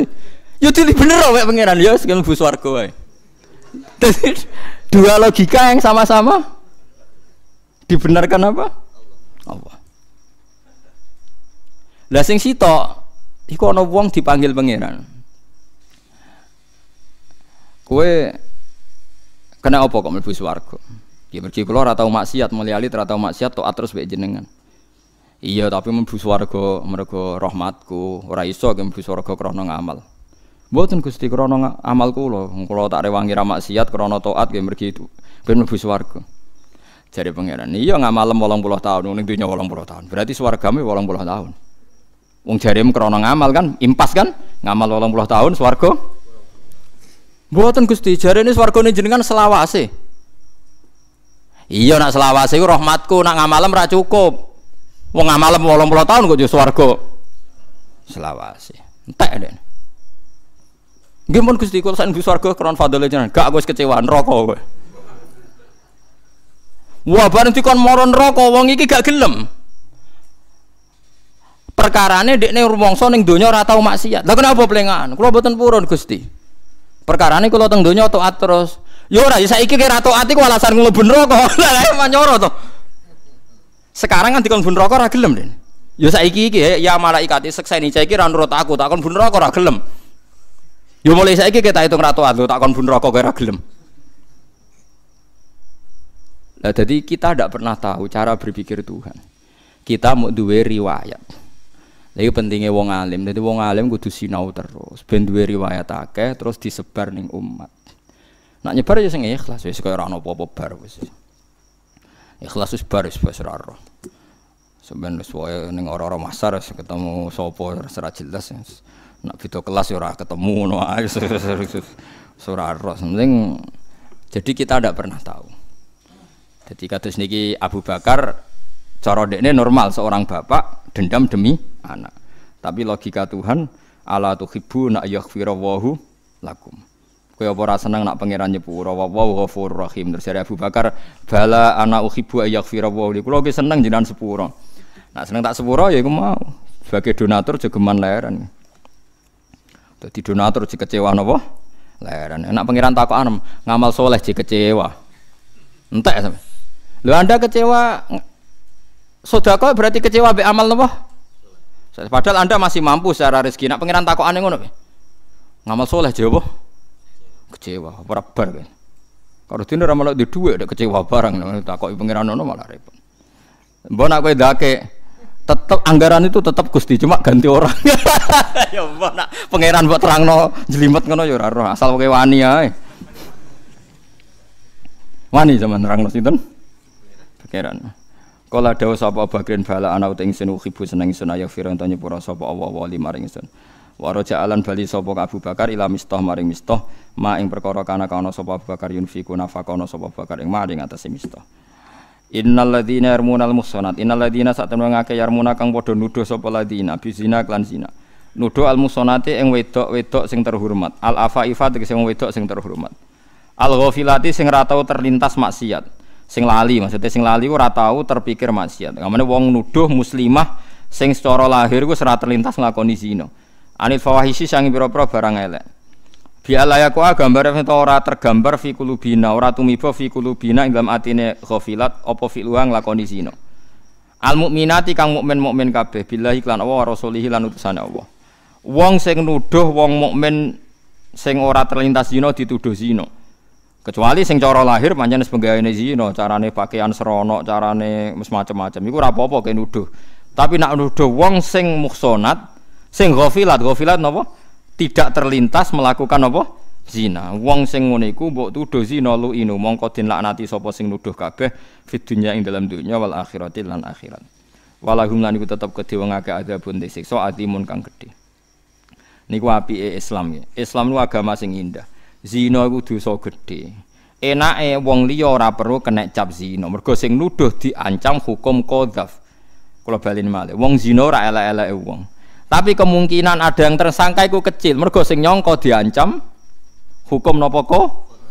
Ya tili bener wae pangeran ya sing mlebu swarga wae. dua logika yang sama-sama dibenarkan apa? Allah. Lah sing sitok iku ana wong dipanggil pangeran. Kowe kena apa kok mlebu swarga? Ya mergi kula ora tau maksiat, mulia ali ora tau maksiat tok terus be jenengan. Iya, tapi mlebu swarga mergo rahmatku, ora iso ke mlebu swarga krana ngamal. Mboten Gusti krana amal kula, kula tak rewangi ra maksiat krana taat nggih mergi itu ben mlebu swarga. Jadi pangeran, iya nggak malam wolong puluh tahun, unik dunia bolong puluh tahun. Berarti suargamu bolong ya puluh tahun. Wong jarim krono ngamal kan, impas kan, ngamal bolong puluh tahun, suarga. Buatan gusti, jari ini suarga ini jenengan selawase. Iya nak selawase, rahmatku nak ngamalem ra cukup. Wong ngamalem bolong puluh tahun gue jadi suarga. Selawase, entek deh. Gimana gusti kalau saya nunggu suargo krono fadilnya jenengan, gak gue kecewaan rokok gue. Wah bareng dikon moron rokok wong iki gak gelem. Perkarane nih rumongso ning donya rata umat maksiat. Lalu kenapa pelengan? Kalau buatan purun Gusti. Perkarane kalau teng dunia atau terus. Yora ora ya iki kira taat iku alasan mlebu rokok. Lah emang nyoro to. Sekarang kan dikon bun rokok ora gelem, Den. Ya saiki iki ya malaikat sekseni saiki ra nurut aku, tak kon bun rokok ora gelem. Yo ya mulai saiki kita hitung ratu adu tak kon bun neraka ora gelem. Nah, jadi kita tidak pernah tahu cara berpikir Tuhan. Kita mau dua riwayat. Lagi pentingnya wong alim. Jadi wong alim kudu sinau terus. Ben dua riwayat akeh terus disebar ning umat. Nak nyebar aja sing ikhlas wis kaya ora ana apa-apa bar wis. Ikhlas wis bar wis wis ora ora. Sampeyan wis wae ning ora-ora masar ketemu sapa secara jelas. Nak video kelas ora ketemu ngono ae. Ora ora. Jadi kita tidak pernah tahu. Jadi kados niki Abu Bakar cara ini normal seorang bapak dendam demi anak. Tapi logika Tuhan ala tuhibbu na yaghfirallahu lakum. Kau apa rasa seneng nak pangeran nyepuro wa ghafurur rahim. Terus Abu Bakar bala ana uhibbu yaghfirallahu li. Kula ki seneng jenengan sepuro. Nak seneng tak sepuro ya iku mau. Sebagai donatur jogeman leheran. Tadi donatur dikecewa napa? leheran. Nak pangeran anem, ngamal soleh dikecewa. Entek sampe. Lu Anda kecewa sodako berarti kecewa be amal nopo. Padahal Anda masih mampu secara rezeki. Nak pengiran aneh ngono Ngamal soleh jawab kecewa berabar kan. Kalau tidak ora malah di dua ada kecewa barang Takut pengiran nopo malah repot. Mbon aku dake tetap anggaran itu tetap Gusti cuma ganti orang ya mbak nak pangeran buat terang no jelimet ngono ya asal pakai wani ya wani zaman terang no sinten pangeran. Kala ada sapa Bakrin bala ana uta ingsun khibu seneng ingsun ayo fira tanya pura sapa Allah wa maring ingsun. Waro alan bali sapa Abu Bakar ila mistah maring mistah ma ing perkara kana kana sapa Abu Bakar yunfiku nafakono sapa Bakar ing maring atas mistah. Innal ladzina al muhsanat innal ladzina satemene ngake yarmuna kang padha nuduh sapa ladzina bizina klan zina. Nuduh al muhsanati ing wedok-wedok sing terhormat. Al afaifat sing seng wedok sing terhormat. Al ghafilati sing ra tau terlintas maksiat sing lali maksudnya sing lali ora tahu terpikir maksiat kamane wong nuduh muslimah sing secara lahir ku serat terlintas nglakoni zina anil fawahisi sang pira-pira barang elek bi alayaku ah, gambar itu e ora tergambar fi kulubina ora tumiba fi kulubina ing dalam atine ghafilat apa fi luang lakoni zina al mukminati kang mukmin mukmin kabeh billahi lan Allah rasulih lan utusane Allah wong sing nuduh wong mukmin sing ora terlintas zina dituduh zina Kecuali sing cara lahir pancen sepenggaweane zina, carane pakaian serono, carane macam-macam. Iku ora apa-apa kene nuduh. Tapi nak nuduh wong sing muksonat, sing ghafilat, ghafilat napa? Tidak terlintas melakukan apa? Zina. Wong sing ngene iku mbok tuduh zina lu inu mongko dilaknati sapa sing nuduh kabeh fid dunya ing dalam dunya wal akhirati lan akhirat. Walahum lan iku tetep kedhe wong akeh adzabun disiksa atimun kang gedhe. Niku apike Islam ya. Islam lu agama sing indah zina iku dosa gedhe. Enake wong liya ora perlu kena cap zina. Mergo sing nuduh diancam hukum qadzaf. Kula baleni male, Wong zina ora elek-eleke wong. Tapi kemungkinan ada yang tersangka iku kecil. Mergo sing nyangka diancam hukum napa ko?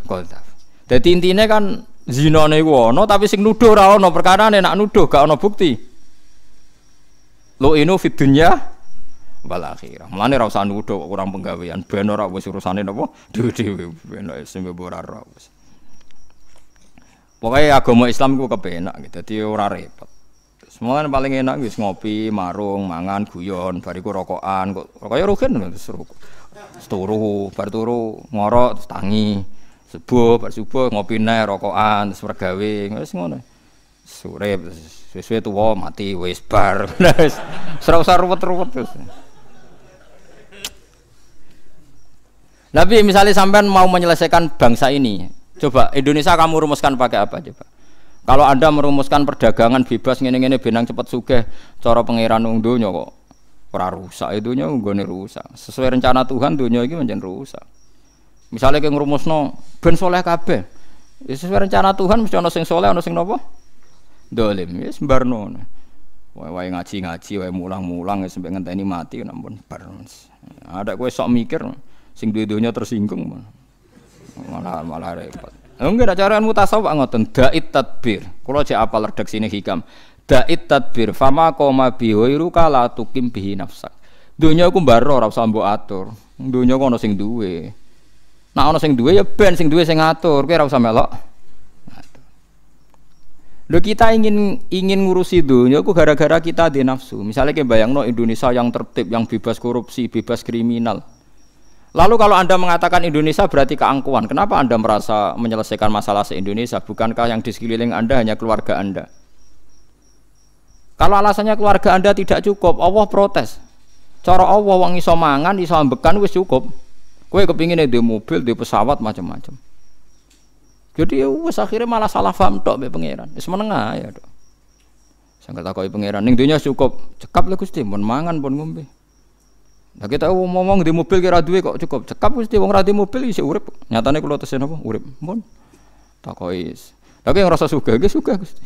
Qadzaf. Dadi intine kan zinane iku ana tapi sing nuduh ora ana perkara nek nuduh gak ana bukti. Lu inu fid dunya wal akhirah. Mulane ra usah nuduh kurang penggawean, ben ora wis urusane napa dhewe-dhewe ben sing ora ora wis. Pokoke agama Islam iku kepenak gitu, dadi ora repot. Semua paling enak wis ngopi, marung, mangan, guyon, bariku rokokan, kok kaya rugen terus turu, bar turu ngorok terus tangi. Subuh, bar subuh ngopi nai, rokokan, terus pergawe, wis ngono. Surip, sesuai tuwo mati wis bar. Wis ora usah terus. Tapi misalnya sampean mau menyelesaikan bangsa ini, coba Indonesia kamu rumuskan pakai apa coba? Kalau Anda merumuskan perdagangan bebas ngene-ngene benang cepat suge, cara pangeran undunya kok ora rusak itu e, nya nggone rusak. Sesuai rencana Tuhan dunia iki pancen rusak. Misalnya kayak ngrumusno ben soleh kabeh. Ya sesuai rencana Tuhan mesti ana sing soleh ana sing napa? Dolim ya sembarno. Wae-wae ngaji-ngaji, wae mulang-mulang ya sampai ngenteni mati namun ya bar. Ada kowe sok mikir sing duwe donya tersinggung malah malah, repot enggak ajaran mutasawwaf ngoten da'it tadbir kula cek apal redaksi sini hikam da'it tadbir fama qoma bi ghairuka tukim bihi nafsak donya ku mbaro ora usah mbok atur donya ku ana sing duwe nek ana sing duwe ya ben sing duwe sing ngatur kowe ora usah melok Lo kita ingin ingin ngurusi dunia itu gara-gara kita di nafsu. Misalnya kayak bayang no Indonesia yang tertib, yang bebas korupsi, bebas kriminal. Lalu kalau Anda mengatakan Indonesia berarti keangkuhan, kenapa Anda merasa menyelesaikan masalah se-Indonesia? Bukankah yang di sekeliling Anda hanya keluarga Anda? Kalau alasannya keluarga Anda tidak cukup, Allah protes. Cara Allah wong iso mangan, iso ambekan wis cukup. Kowe kepingin di mobil, di pesawat macam-macam. Jadi wis akhirnya malah salah paham tok be pangeran. Wis menengah ya tok. Sangka takoki pangeran ning dunya cukup, cekap le Gusti, mun mangan pun ngombe. Nah kita ngomong di mobil kira duit kok cukup. Cekap mesti wong ra di mobil isi urip. Nyatane kula tesen apa? Urip. Mun. takois. Tapi yang rasa suka, gue suka Gusti.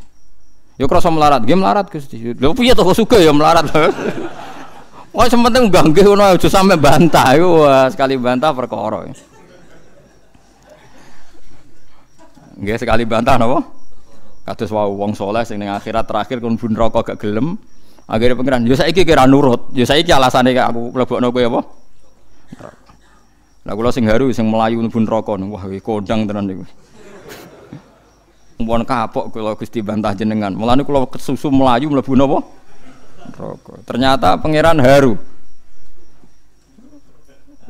Ya krasa melarat, gue melarat Gusti. Lho piye to suka ya melarat. Wah sementing enggak nggih ngono aja sampe bantah Wah, sekali bantah perkara. E. Nggih sekali bantah napa? Kados wae wong saleh sing ning akhirat terakhir kon bun rokok gak gelem. Akhirnya pengiran, yo saiki kira nurut, yo saiki alasane aku mlebokno kowe apa? Lah kula sing haru sing melayu pun rokok, wah kowe kodang tenan iku. Mumpun kapok kula Gusti bantah jenengan. Mulane kula kesusu melayu mlebu napa? Neraka. Ternyata pengiran haru.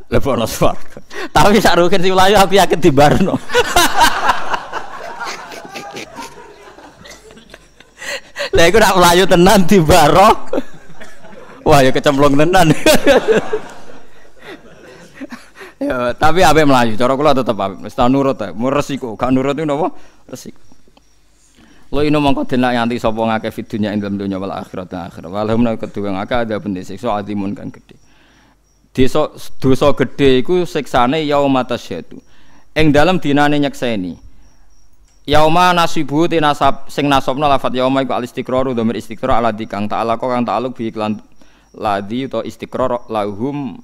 Lebokno swarga. Tapi sak rugen sing melayu aku yakin dibarno. Lah iku nak mlayu tenan di barok. Wah, ya kecemplung tenan. ya, tapi ape mlayu? Cara kula tetep ape. Wis ta nurut ae. Resiko, gak nurut iku napa? Resiko. Lo ino mongko denak nganti sapa ngake fi dunya ing dalam dunya wal akhirat dan akhirat. Walhum nak kedua ngake ada benda siksa azimun kan gede. Desa dosa gede iku siksane syaitu. Ing dalam dinane nyekseni. Yauma nasibu tina nasab sing nasabna lafat yauma iku al istiqraru dhamir istiqrar ala dikang ta'ala kok kang ta'aluk bi iklan ladhi utawa istiqrar lahum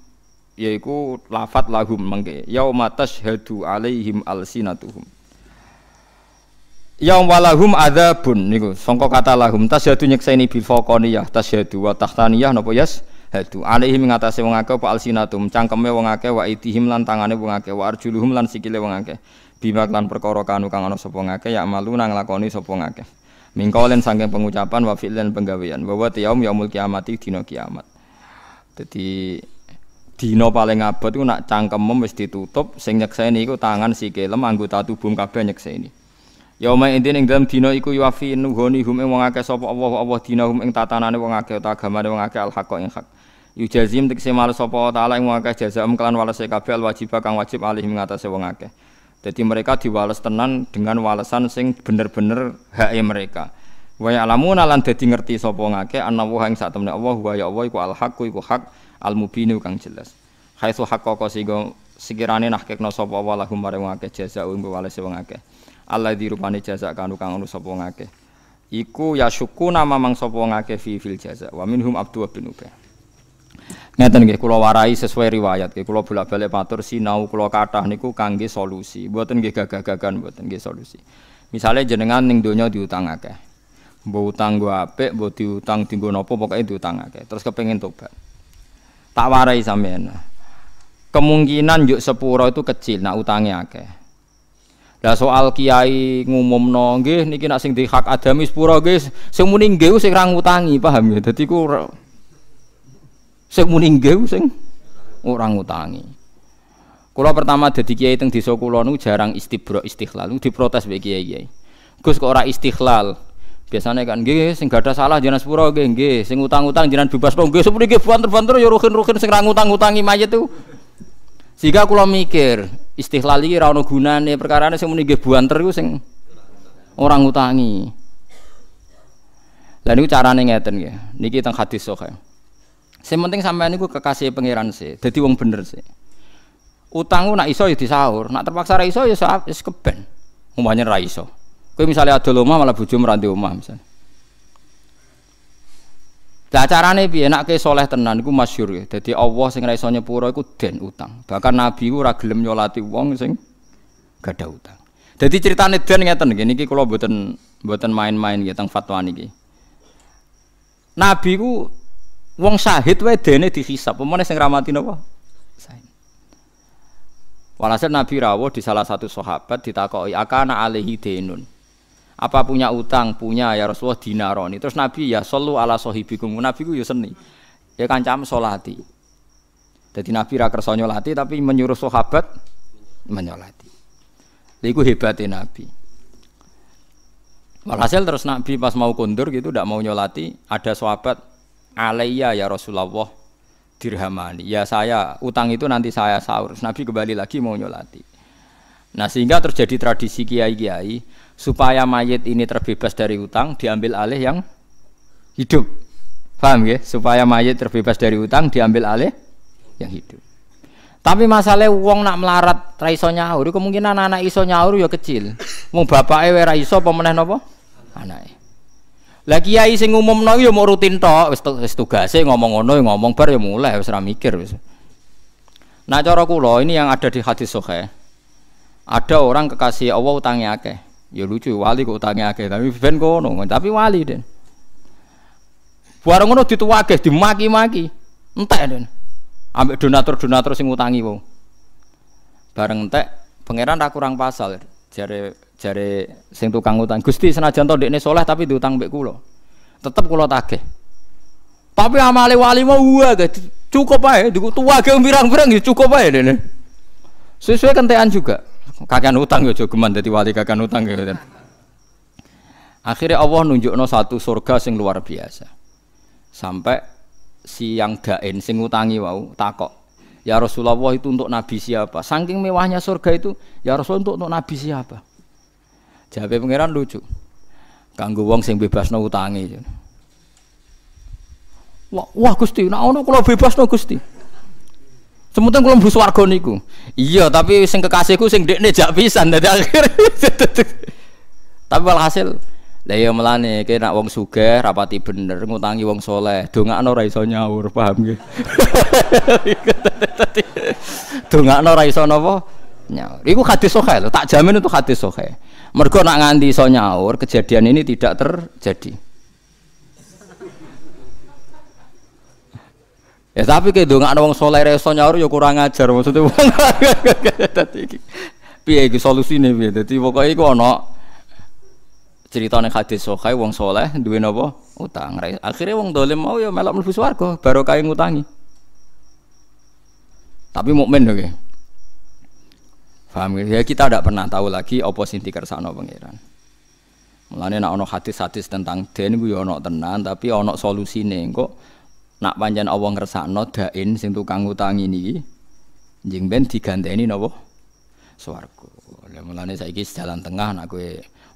yaiku lafat lahum mengke yauma tashhadu alaihim alsinatuhum Yaum walahum adzabun niku sangka kata lahum tasyadu nyekseni bil ya tasyadu wa tahtaniyah napa yas hadu alaihim ngatasé wong akeh pa alsinatum cangkeme wong akeh wa itihim lan tangane wong akeh wa arjuluhum lan sikile wong akeh bima lan perkara kanu kang ana sapa ngake ya malu nang lakoni sapa ngake len saking pengucapan wa fi'lan penggawean bahwa yaum yaumul kiamati dina kiamat dadi dina paling abot iku nak mesti wis ditutup sing nyekseni iku tangan si kelem anggota tubuh kabeh nyekseni Yauma endi ning dalam dina iku yuafi nuhoni hum wong akeh sapa Allah Allah dina hum ing tatanane wong akeh utawa agamane wong akeh al ing hak. Yujazim tekse males sapa taala ing wong akeh jazaum kelan walase kabeh al wajib kang wajib alih ing atase wong akeh. Jadi mereka diwales tenan dengan walesan sing bener-bener hak mereka. Wa yalamu nalan dadi ngerti sapa ngake anna wa ing sak temne Allah wa ya Allah iku al haqqu iku hak al mubinu kang jelas. Haitsu haqqaqa sehingga sekirane nahkekno sapa wa lahum marang ngake jaza ing walese wong akeh. Alladzi rupane jaza kanu kang ono sapa ngake. Iku ya syuku nama mang sapa ngake fi fil jaza. Wa minhum Abdullah bin Ubay. Ngeten nggih kula warai sesuai riwayat nggih kula bolak-balik matur sinau kula kathah niku kangge solusi. Mboten nggih gagah-gagahan mboten nggih solusi. Misale jenengan ning donya diutang akeh. Mbok utang go apik, mbok diutang dienggo napa pokoke diutang akeh. Terus kepengin tobat. Tak warai sampean. Kemungkinan yuk sepuro itu kecil nak utangnya akeh. Lah soal kiai ngumumno nggih niki nak sing dihak adami sepuro nggih sing muni nggih sing ra ngutangi paham ya. Dadi ku sing muni nggih sing ora ngutangi. Kula pertama dadi kiai teng desa kula niku jarang istibro istikhlal, diprotes mbek kiai-kiai. Gus kok ora istikhlal. biasa kan nggih sing gak ada salah jenengan sepuro nggih nggih, sing utang-utang jenengan bebas po nggih sepuro nggih banter-banter ya ruhin-ruhin sing ra ngutang-ngutangi mayit tuh. Sehingga kula mikir, istikhlal iki ora ono gunane, perkarane sing muni nggih banter iku sing ora ngutangi. Lah niku carane ngeten nggih. Niki teng hadis sahih. Sing penting sampean niku kekasih pangeran sih, dadi wong bener sih. Utang nak iso ya disahur, nak terpaksa ra iso ya wis ya keben. Umpamane ra iso. Kowe misale adol omah malah bojo merandi omah misale. Lah carane piye nak ke soleh tenan iku masyhur ya. Dadi Allah sing ra iso nyepuro iku den utang. Bahkan Nabi ku ora gelem nyolati wong sing gak ada utang. Jadi ceritanya dan ngeten gini, ini kalau buatan buatan main-main gitu tentang fatwa nih. Nabi ku Wong syahid wae dene dihisab. pemane sing ramati napa? Walhasil Nabi rawuh di salah satu sahabat ditakoki akana alaihi denun. Apa punya utang? Punya ya Rasulullah dinaroni. Terus Nabi ya sallu ala sahibikum. Nabi ku ya seni. Ya kancam salati. Jadi Nabi ra kersa nyolati tapi menyuruh sahabat menyolati. Iku hebatnya Nabi. Walhasil terus Nabi pas mau kundur gitu tidak mau nyolati, ada sahabat alaiya ya Rasulullah dirhamani. Ya saya utang itu nanti saya sahur. Nabi kembali lagi mau nyolati. Nah sehingga terjadi tradisi kiai-kiai supaya mayit ini terbebas dari utang diambil alih yang hidup. Paham ya? Supaya mayit terbebas dari utang diambil alih yang hidup. Tapi masalah uang nak melarat ra iso kemungkinan anak iso nyaur ya kecil. Mau ewe ora iso apa meneh anaknya. Lah kiai sing nawi yo ya mau rutin toh, wis wis ngomong ngono ya ngomong bar yo ya mulai wis ora mikir wis. Nah cara kula ini yang ada di hadis soke. Ada orang kekasih Allah utangnya akeh. Ya lucu wali kok utangnya akeh, tapi ben kono, tapi wali den. Bareng ngono dituwageh dimaki-maki. Entek den. Ambek donatur-donatur sing utangi wong. Bareng entek pangeran ra kurang pasal jare Jare sing tukang utang, Gusti senajan to dekne soleh tapi diutang mbek kula. Tetep kulo tagih. Tapi amale wali mau wa cukup ae, tua ge pirang-pirang ya cukup ae dene. Sesuai kentean juga. Kakean utang ya jogeman dadi wali kakean utang ya. Kan. Akhirnya Allah nunjukno satu surga sing luar biasa. Sampai si yang gaen sing utangi wau takok. Ya Rasulullah itu untuk nabi siapa? Saking mewahnya surga itu, ya Rasul untuk untuk nabi siapa? Jawabe pangeran lucu. Kanggo wong sing bebasno utange. Wah, wah Gusti, nek ana kula bebasno Gusti. Semutan kula mlebu swarga niku. Iya, tapi sing kekasihku sing dekne jak pisan dadi akhir. tapi walhasil Lah ya melane kowe nak wong sugih rapati bener ngutangi wong soleh, dongakno no iso nyaur, paham nggih. dongakno no iso napa? nyaur. Iku hadis sohe lo, tak jamin itu hadis sohe. Mergo nak nganti so nyaur, kejadian ini tidak terjadi. Ya tapi kayak dong, ada wong soleh reso nyaur ya kurang ajar maksudnya wong. Kan piye iki nih. piye? Dadi pokoke iku ana nih hadis sahih wong soleh duwe napa utang. Akhirnya wong dolim mau ya melok mlebu swarga, barokah ngutangi. Tapi mukmin lho okay? Paham ya kita tidak pernah tahu lagi apa sing dikersakno pangeran. Mulane nek ono hadis-hadis tentang den kuwi ana ya tenan tapi ono solusine kok nak pancen Allah ngersakno dain sing tukang utangi niki njing ben diganteni napa swarga. Lah mulane saiki jalan tengah nak kowe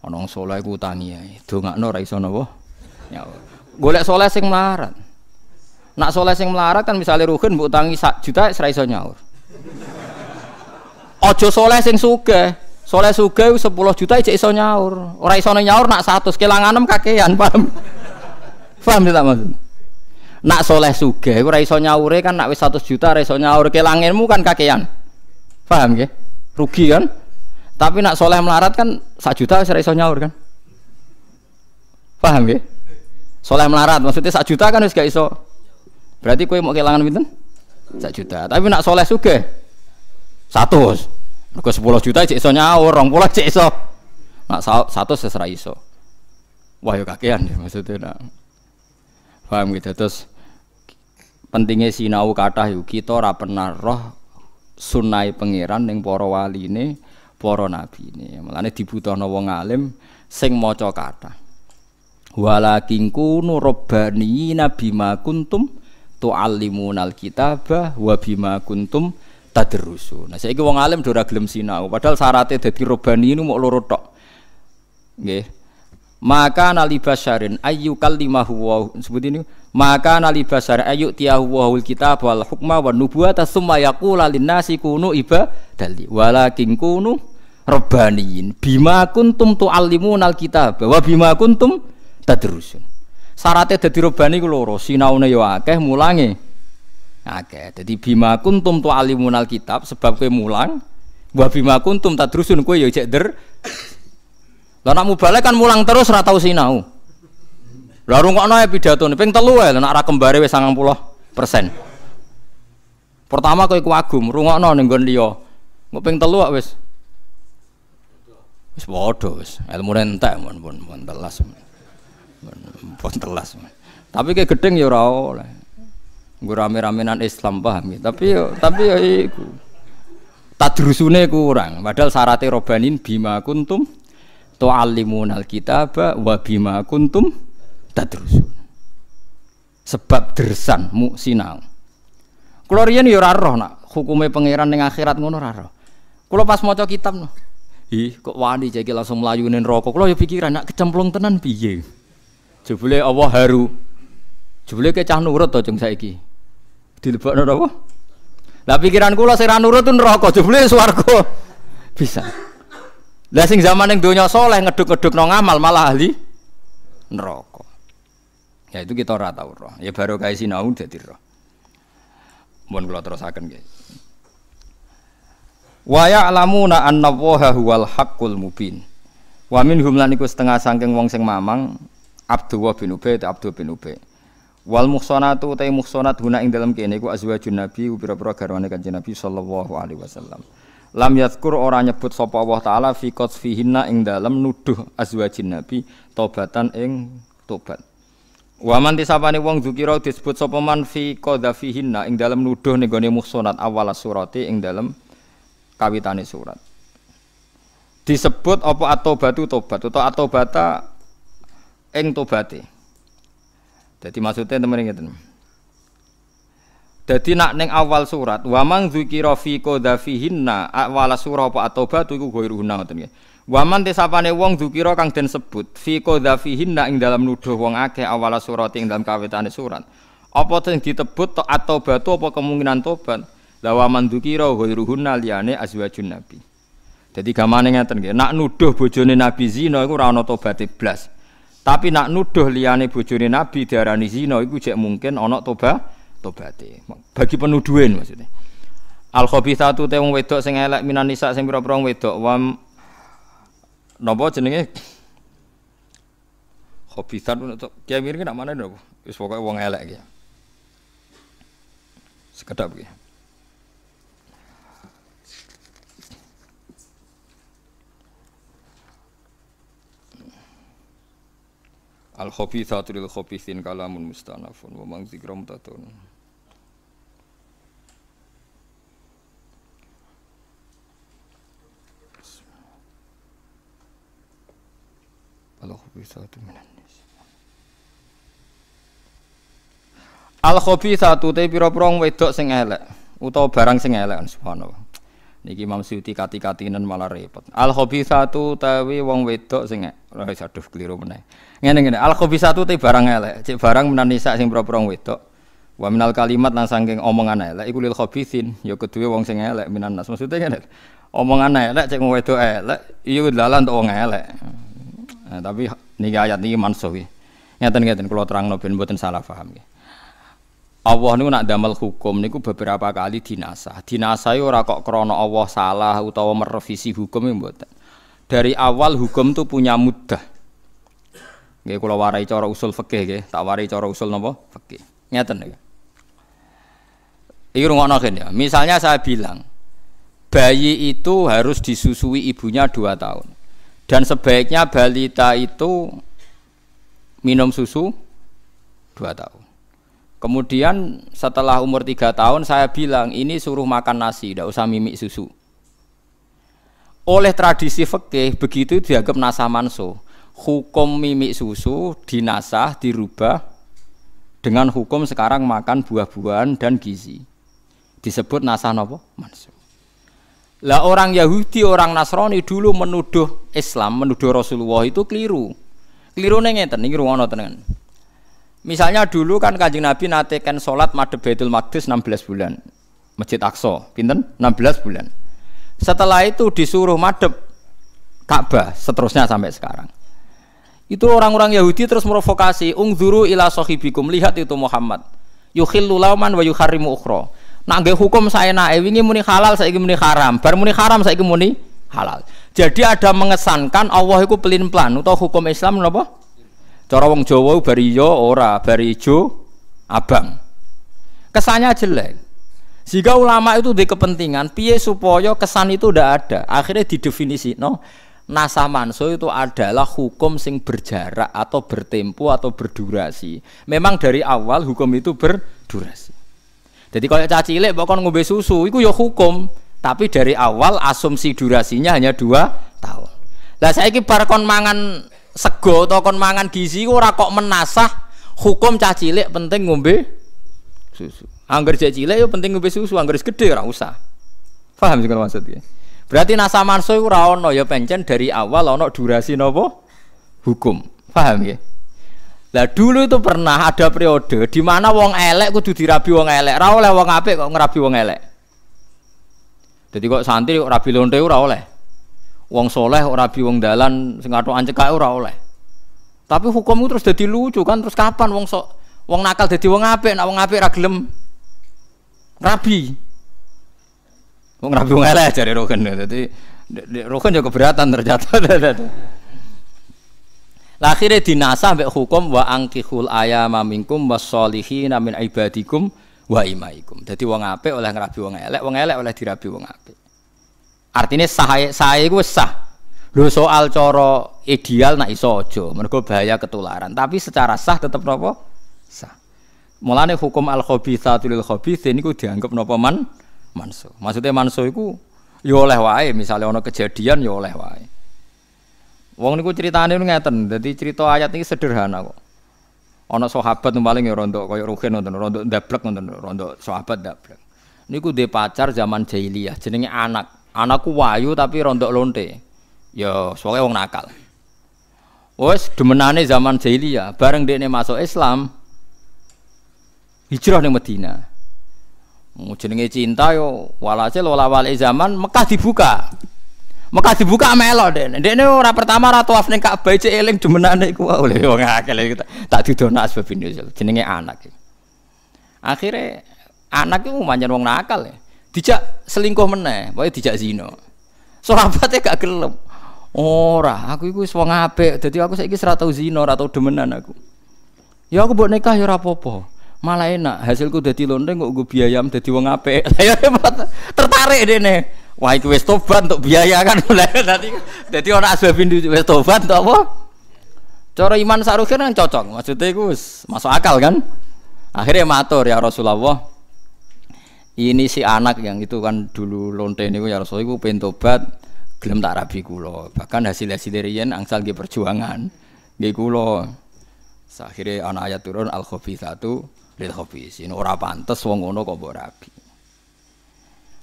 ono saleh ku utangi ae. Dongakno ora iso napa? Ya. Golek saleh sing melarat. Nak saleh sing melarat kan misalnya Ruhin mbok utangi sak juta ora iso nyaur ojo soleh sing suge soleh suge 10 juta aja iso nyaur orang iso nyaur nak satu sekilang enam kakean paham paham ya tidak maksud nak soleh suge orang iso nyaure kan nak 1 juta orang iso nyaur kelanginmu kan kakean paham ya rugi kan tapi nak soleh melarat kan sak juta orang iso nyaur kan paham ya soleh melarat maksudnya sak juta kan harus gak iso berarti kue mau kelangan binten? sak juta tapi nak soleh suge satu. Mergo sepuluh juta cek iso orang 20 cek iso. Nak satu seserah iso. Wah kakean ya maksudnya nak. Paham gitu terus pentingnya sinau kathah yuk kita ora pernah roh sunai pangeran ning para waline, para nabine. Mulane dibutuhno wong alim sing maca kata, Walakin kunu rabbani nabi ma kuntum tu'allimunal kitaba wa bima kuntum tadrusu. Nah saya wong alim ora gelem sinau, padahal syaratnya dadi robani ini mau loro tok. Nggih. Maka basarin ayu kalimahu wa sebut ini maka nali basar ayu tiahu wahul kitab wal hukma wa nubuwata summa yaqula nasi kunu ibadali walakin kunu rabbaniyin bima kuntum tuallimun kitab bahwa bima kuntum tadrusun. Syaratnya dadi robani ku loro, sinaune yo akeh mulange Oke, jadi bima kuntum alimunal alkitab sebab kue mulang, buah bima kuntum terusun terusun yo ya cek der. Lah nak mubalek kan mulang terus ora tau sinau. Lah rungokno ya pidatone ping telu ae nak ra kembare wis 90%. Pertama kowe kuagum rungokno ning nggon liya. Engko ping telu wes, wes wis padha wis ilmu mon mon mon telas mon telas tapi kayak gedeng ya ora Gue rame nan Islam paham ya. Tapi yo, tapi yo iku. Tadrusune kurang. Padahal syaratnya robanin bima kuntum alimun alkitab, wa bima kuntum tadrusun. Sebab dersan muksinau. Kula riyen yo ora nak hukume pangeran ning akhirat ngono raro kulo pas mau kitab no. Ih, kok wani jadi langsung melayunin rokok. kulo yo pikiran nak kecemplung tenan piye. Jebule Allah haru. Jebule kecah nurut to jeng saiki dilebok nopo. Lah pikiran kula sing ra nurut neraka, jebule swarga. Bisa. Lah sing zaman ning donya soleh ngeduk-ngedukno amal malah ahli neraka. Ya itu kita ora tau roh. Ya baru kae sinau dadi roh. Mun kula terusaken nggih. Wa ya'lamuna anna Allaha huwal haqqul mubin. Wa minhum lan iku setengah saking wong sing mamang Abdullah bin Ubay Abdul bin Ubay. Wal muhsanatu utai muhsanat guna ing dalam kene iku azwajun nabi pira-pira garwane kanjeng Nabi sallallahu alaihi wasallam. Lam yadhkur ora nyebut sapa Allah taala fi qadfihinna ing dalam nuduh azwajin nabi tobatan ing tobat. Waman tisapane wong dzukira disebut sapa man fi qadhafihinna ing dalam nuduh ning gone muhsanat awal surati ing dalam kawitane surat. Disebut apa atobatu taubatu tobat utawa at ing tobate. Jadi maksudnya teman ngeten. Jadi nak neng awal surat Waman man dzikira fi hina awal surah apa atau batu itu ghairuna ngoten nggih. Waman man tesapane wong zukiro kang den sebut fi hina ing dalam nuduh wong akeh awal surat ing dalam kawitane surat. Apa yang ditebut to at-taubah apa kemungkinan tobat? lawaman zukiro man dzikira ghairuna liyane azwajun nabi. Jadi gamane ngeten nggih, nak nuduh bojone nabi zino itu ora ana tobat blas. Tapi nak nuduh liyane bojone Nabi diarani zina iku jek mungkin ana toba tobate. Bagi penuduhan maksudnya. Al khabithatu te wong wedok sing elek minan nisa sing pira-pira wedok wam napa jenenge khabithat untuk kiai mirip nak mana nopo? Wis pokoke wong elek iki. Sekedap iki. Al khabithatu lil khabithin kalamun mustanafun wa mang dzikra mutatun. Al khabithatu minan nis. Al khabithatu te pira-pira wedok sing elek utawa barang sing elek subhanallah. Niki Imam Suyuti kati-katinen malah repot. Al khabisatu tawi wong wedok sing lha aduh keliru meneh. Ngene ngene, al khabisatu te barang elek, cek barang menanisa sing propro wedok. Wa minal kalimat lan saking omongan elek iku lil khabisin, ya kedue wong sing elek minan nas. Maksude ngene. Omongan elek cek wedok elek, iya dalan untuk wong elek. Nah, tapi niki ayat niki mansuh. Ngeten-ngeten kula terangno ben mboten salah paham nggih. Allah niku nak damel hukum niku beberapa kali dinasah. dinasa ora kok krono Allah salah utawa merevisi hukum mboten. Dari awal hukum tuh punya mudah. Gak kula warai cara usul fakih, gak tak warai cara usul napa? Fikih. Ngeten nggih. rumah rungokno ya. Misalnya saya bilang bayi itu harus disusui ibunya dua tahun. Dan sebaiknya balita itu minum susu dua tahun. Kemudian setelah umur tiga tahun saya bilang ini suruh makan nasi, tidak usah mimik susu. Oleh tradisi fikih begitu dianggap nasah manso. Hukum mimik susu dinasah dirubah dengan hukum sekarang makan buah-buahan dan gizi. Disebut nasah nopo manso. Lah orang Yahudi, orang Nasrani dulu menuduh Islam, menuduh Rasulullah itu keliru. Keliru nengen, ini ruwono tenan. Misalnya dulu kan Kanjeng Nabi natekan sholat madhab Baitul Maqdis 16 bulan. Masjid Aqsa, pinten? 16 bulan. Setelah itu disuruh madhab Ka'bah seterusnya sampai sekarang. Itu orang-orang Yahudi terus merovokasi, "Ungzuru ila sahibikum." Lihat itu Muhammad. Yukhillu lauman wa yuharrimu ukhra. Nak nggih hukum saenake eh, wingi muni halal saiki muni haram, bar muni haram saiki muni halal. Jadi ada mengesankan Allah itu pelin-pelan utawa hukum Islam napa? Cara wong Jawa bari yo ora, bari ijo abang. Kesannya jelek. Sehingga ulama itu di kepentingan piye supaya kesan itu tidak ada. Akhirnya didefinisi no nasa manso itu adalah hukum sing berjarak atau bertempo atau berdurasi. Memang dari awal hukum itu berdurasi. Jadi kalau caci lek bahkan ngombe susu, itu ya hukum. Tapi dari awal asumsi durasinya hanya dua tahun. Lah saya ini barkon mangan sego atau kon mangan gizi ora kok menasah hukum cah cilik penting ngombe susu angger cah cilik yo penting ngombe susu angger gede ora usah paham sih ya berarti nasa manso ora ono ya pencen dari awal ono durasi nopo hukum paham ya lah dulu itu pernah ada periode di mana wong elek kudu dirabi wong elek ora oleh wong apik kok ngerabi wong elek jadi kok santri kok rabi lonte ora oleh Wong soleh ora bi wong dalan sing atokan cekake ora oleh. Tapi hukum itu terus jadi lucu kan terus kapan wong sok wong nakal jadi wong apik nak wong apik raglem? gelem rabi. Wong rabi wong elek jare Rogen. Dadi Rogen juga ya keberatan ternyata. Lakhire dinasah mbek hukum wa angkihul ayama minkum wasolihina min ibadikum wa imaikum. Jadi wong apik oleh ngrabi wong elek, wong elek oleh dirabi wong apik. Artinya sahaya sahaya itu sah. Lo soal coro ideal nak iso ojo, bahaya ketularan. Tapi secara sah tetap nopo sah. Mulane hukum al khabithatul ini niku dianggap nopo man manso. Maksudnya manso iku yo ya oleh wae, misalnya ono kejadian yo ya oleh wae. Wong niku critane ngeten, dadi cerita ayat ini sederhana kok. Ana sahabat paling ya rondo kaya Ruhin wonten, rondo ndablek nonton rondo sahabat ndablek. Niku duwe pacar zaman jahiliyah jenenge anak anakku wayu tapi rontok lonte ya soalnya wong nakal wes demenane zaman jahiliyah bareng dia masuk Islam hijrah di Medina jenenge cinta yo walhasil wala walai zaman Mekah dibuka Mekah dibuka melo dene ini orang pertama ratu tawaf kak baca eling demenane ku oleh nakal akeh tak didono asbab jenenge anak akhirnya anak itu manjen wong nakal ya dijak selingkuh meneh, pokoknya dijak zino, Sahabatnya gak gelem. Ora, aku iku wis wong apik, dadi aku saiki ora tau zina, ora tau demenan aku. Ya aku mbok nikah ya ora apa-apa. Malah enak, hasilku dadi lonteng kok nggo biayam dadi wong apik. Ya tertarik dene. Wah, iku wis tobat untuk biaya kan. Dadi dadi ora asbabin wis tobat to apa? Cara iman sarukin kan cocok. Maksudnya iku masuk akal kan? Akhirnya matur ya Rasulullah ini si anak yang itu kan dulu lonte ini ya Rasul iku pengen tobat gelem tak rabi kula. Bahkan hasil-hasil dari yen angsal di perjuangan nggih kula. akhirnya ana ayat turun al satu, lil sini Ora pantas wong ngono kok rabi.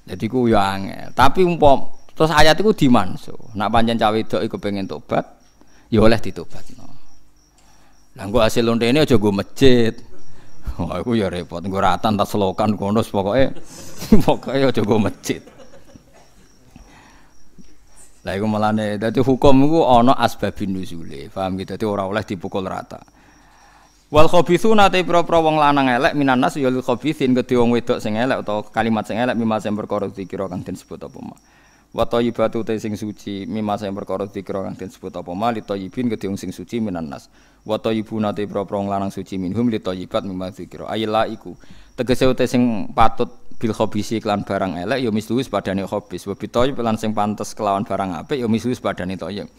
Jadi ku yo angel. Tapi umpam terus ayat iku dimansuh. Nak panjang cawe wedok iku pengen tobat, ya oleh ditobatno. Lah engko hasil lonte ini aja go masjid. Wah, aku ya repot. Gue ratan tak selokan kono pokoknya pokoknya aja gue masjid. Lah malah nih. Jadi hukum iku ana asbabin nuzule. Faham gitu Jadi orang oleh dipukul rata. Wal khabithuna te pro-pro wong lanang elek minan nas ya lil khabithin kedhe wong wedok sing elek utawa kalimat sing elek mimas sing perkara dikira kang den sebut apa mah wa thayyibatu te sing suci mimma sing perkara dikira kang disebut apa mali thayyibin kedhe sing suci minan nas wa thayyibuna te propro lanang suci minhum li thayyibat mimma dikira ayla iku tegese te sing patut bil khobisi klan barang elek ya mislu padane khobis wa bithayyib lan sing pantes kelawan barang apik ya mislu padane thayyib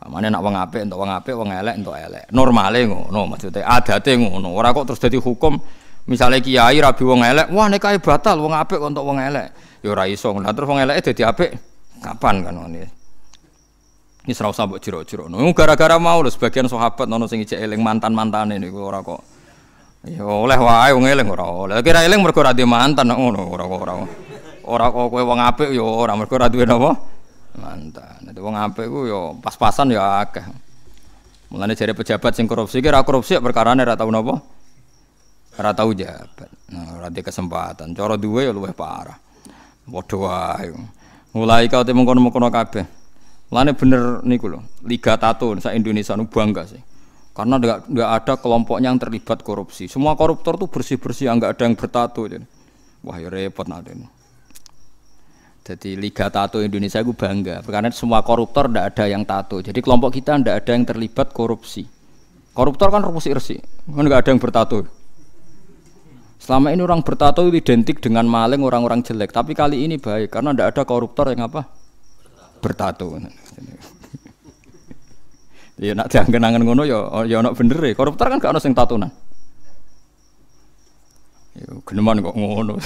Amane nak wong apik entuk wong apik, wong elek entuk elek. Normale ngono, maksude adate ngono. Ora kok terus dadi hukum misalnya kiai rabi wong elek, wah nikahe batal wong apik entuk wong elek. Ya ora iso. Lah terus wong eleke dadi apik. Kapan kan ini? Ya? Ini serau sabuk jiro-jiro. Nung gara-gara mau lu sebagian sahabat nono sing ijek eling mantan mantan ini gue ora kok. Ya oleh wae wong eling ora oleh. Kira eling mergo ora mantan ngono ora kok ora. Ora kok kowe wong apik ya ora mergo ora duwe napa? Mantan. Dadi wong apik ku ya pas-pasan ya akeh. Mulane jare pejabat sing korupsi kira ora korupsi ya perkarane ora tau napa? Rata tau jabat. Nah, kesempatan. Cara duwe ya luwih parah. Waduh wae. Mulai kau temu kono kono kabe Lane bener niku loh, liga tato sa Indonesia nu bangga sih. Karena nggak nggak ada kelompoknya yang terlibat korupsi. Semua koruptor tuh bersih bersih, nggak ada yang bertato. Jadi. Wah ya repot nanti. Jadi liga tato Indonesia gue bangga. Karena semua koruptor nggak ada yang tato. Jadi kelompok kita nggak ada yang terlibat korupsi. Koruptor kan korupsi resi, nggak ada yang bertato. Selama ini orang bertato identik dengan maling orang-orang jelek, tapi kali ini baik karena tidak ada koruptor yang apa bertato. ya nak dianggen kenangan ngono ya ya nak bener ya Koruptor kan gak ono sing tatunan. Ya geneman kok ngono.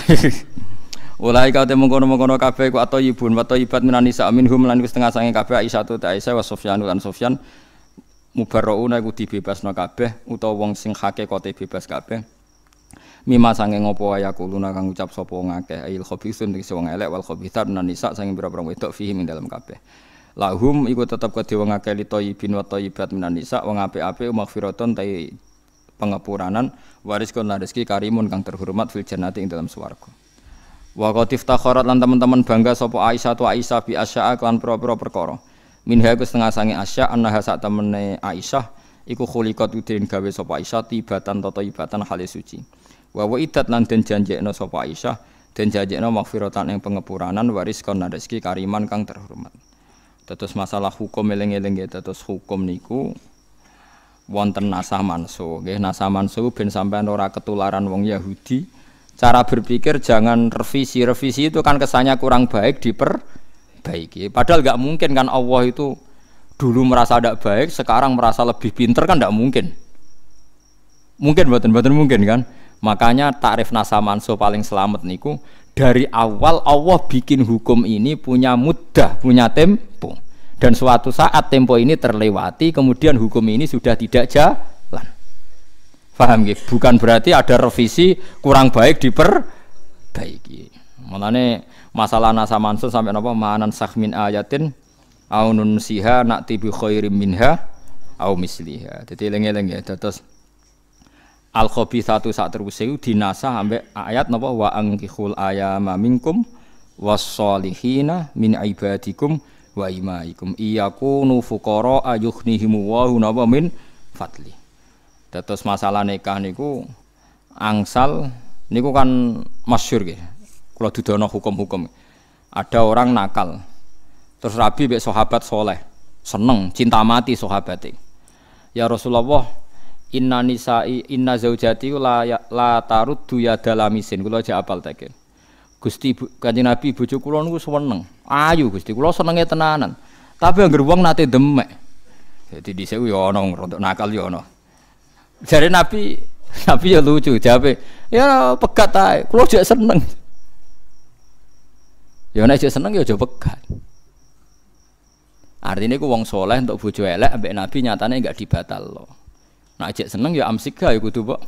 Ulai kau temu kono mengkono kafe ku atau ibun atau ibat minani amin hum lan setengah sange kafe Aisyah tu Aisyah wa Sofyan lan Sofyan mubarrouna iku no kabeh atau wong sing hake kote bebas kabeh mima sange ngopo ayaku aku kang ucap sapa ngakeh ail khabisun di wong elek wal khabithat nan nisa sange pira-pira wedok fihi dalam kape lahum iku tetep ke wong akeh li thayyibin wa thayyibat minan nisa wong apik umak firoton tai pengapuranan waris kon rezeki karimun kang terhormat fil jannati ing dalam swarga wa qatif takharat lan teman-teman bangga sopo Aisyah tu Aisyah bi asya'a lan pro pro perkoro min iku setengah sange asya annaha sak temene Aisyah iku khuliqat udin gawe sopo Aisyah tibatan tata ibatan halis suci wa wa'idat lan den janjekno sapa Aisyah den janjekno maghfiratan ing pengepuranan waris kon rezeki kariman kang terhormat terus masalah hukum eling-eling terus hukum niku wonten nasah manso nggih nasah manso ben sampean ora ketularan wong Yahudi cara berpikir jangan revisi revisi itu kan kesannya kurang baik diperbaiki padahal nggak mungkin kan Allah itu dulu merasa tidak baik sekarang merasa lebih pinter kan tidak mungkin mungkin buatan buatan mungkin kan Makanya takrif nasa manso paling selamat niku dari awal Allah bikin hukum ini punya mudah, punya tempo. Dan suatu saat tempo ini terlewati, kemudian hukum ini sudah tidak jalan. Faham gak? Bukan berarti ada revisi kurang baik diperbaiki. Mulane masalah nasa manso sampai apa? manan sahmin ayatin aunun siha nak tibu khairim minha au misliha. Jadi lengi-lengi terus ya, al satu sak di dinasa ambek ayat nopo wa angkihul ayama minkum wasolihina min ibadikum wa imaikum nufukoro fuqara himu wahu nopo min fatli Terus masalah nikah niku angsal niku kan gitu kalau duduk dudono hukum-hukum. Ada orang nakal. Terus Rabi bek sahabat soleh seneng cinta mati sahabatnya Ya Rasulullah inna nisa'i inna zaujati la, ya, la taruddu ya dalamisin kula aja apal tekin Gusti Kanjeng Nabi bojo kula niku seneng ayu Gusti kula senenge tenanan tapi anggar wong nate demek jadi dhisik yo ya ana rontok nakal yo ya ana jare Nabi Nabi ya lucu jawab ya pegat kulo kula seneng ya nek aja seneng ya aja pegat Artinya ku wong soleh untuk bojo elek ambek Nabi nyatanya enggak dibatal loh. Nak ajak seneng ya amsika ya kudu mbok.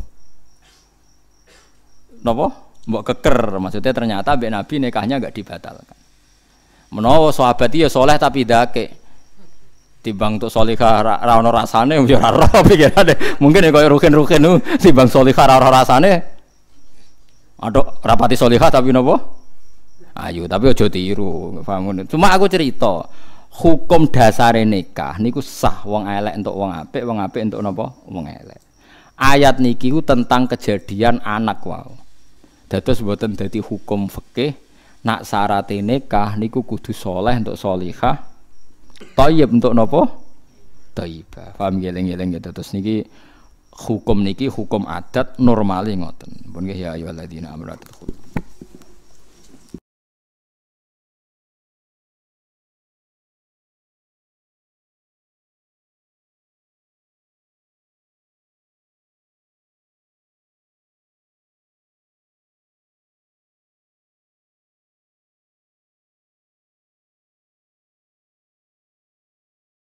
Napa? Mbok keker maksudnya ternyata mbek Nabi nikahnya enggak dibatalkan. Menawa sahabat ya soleh tapi dake. Tibang tuh solihah ra rasane ya ora ora pikirane. Mungkin ya koyo rukin-rukin nu tibang solihah ra rasane. Ado rapati solihah tapi nopo Ayo tapi ojo tiru, bangun Cuma aku cerita hukum dasare nikah niku sah wong elek untuk wong apik, wong apik untuk napa? Wong elek. Ayat niki ku tentang kejadian anak wae. Dados mboten dadi hukum fikih nak syarat nikah niku kudu soleh untuk solihah toyib untuk nopo toyiba paham geleng geleng gitu terus niki hukum niki hukum adat normali ngoten pun ya ayu aladina amratul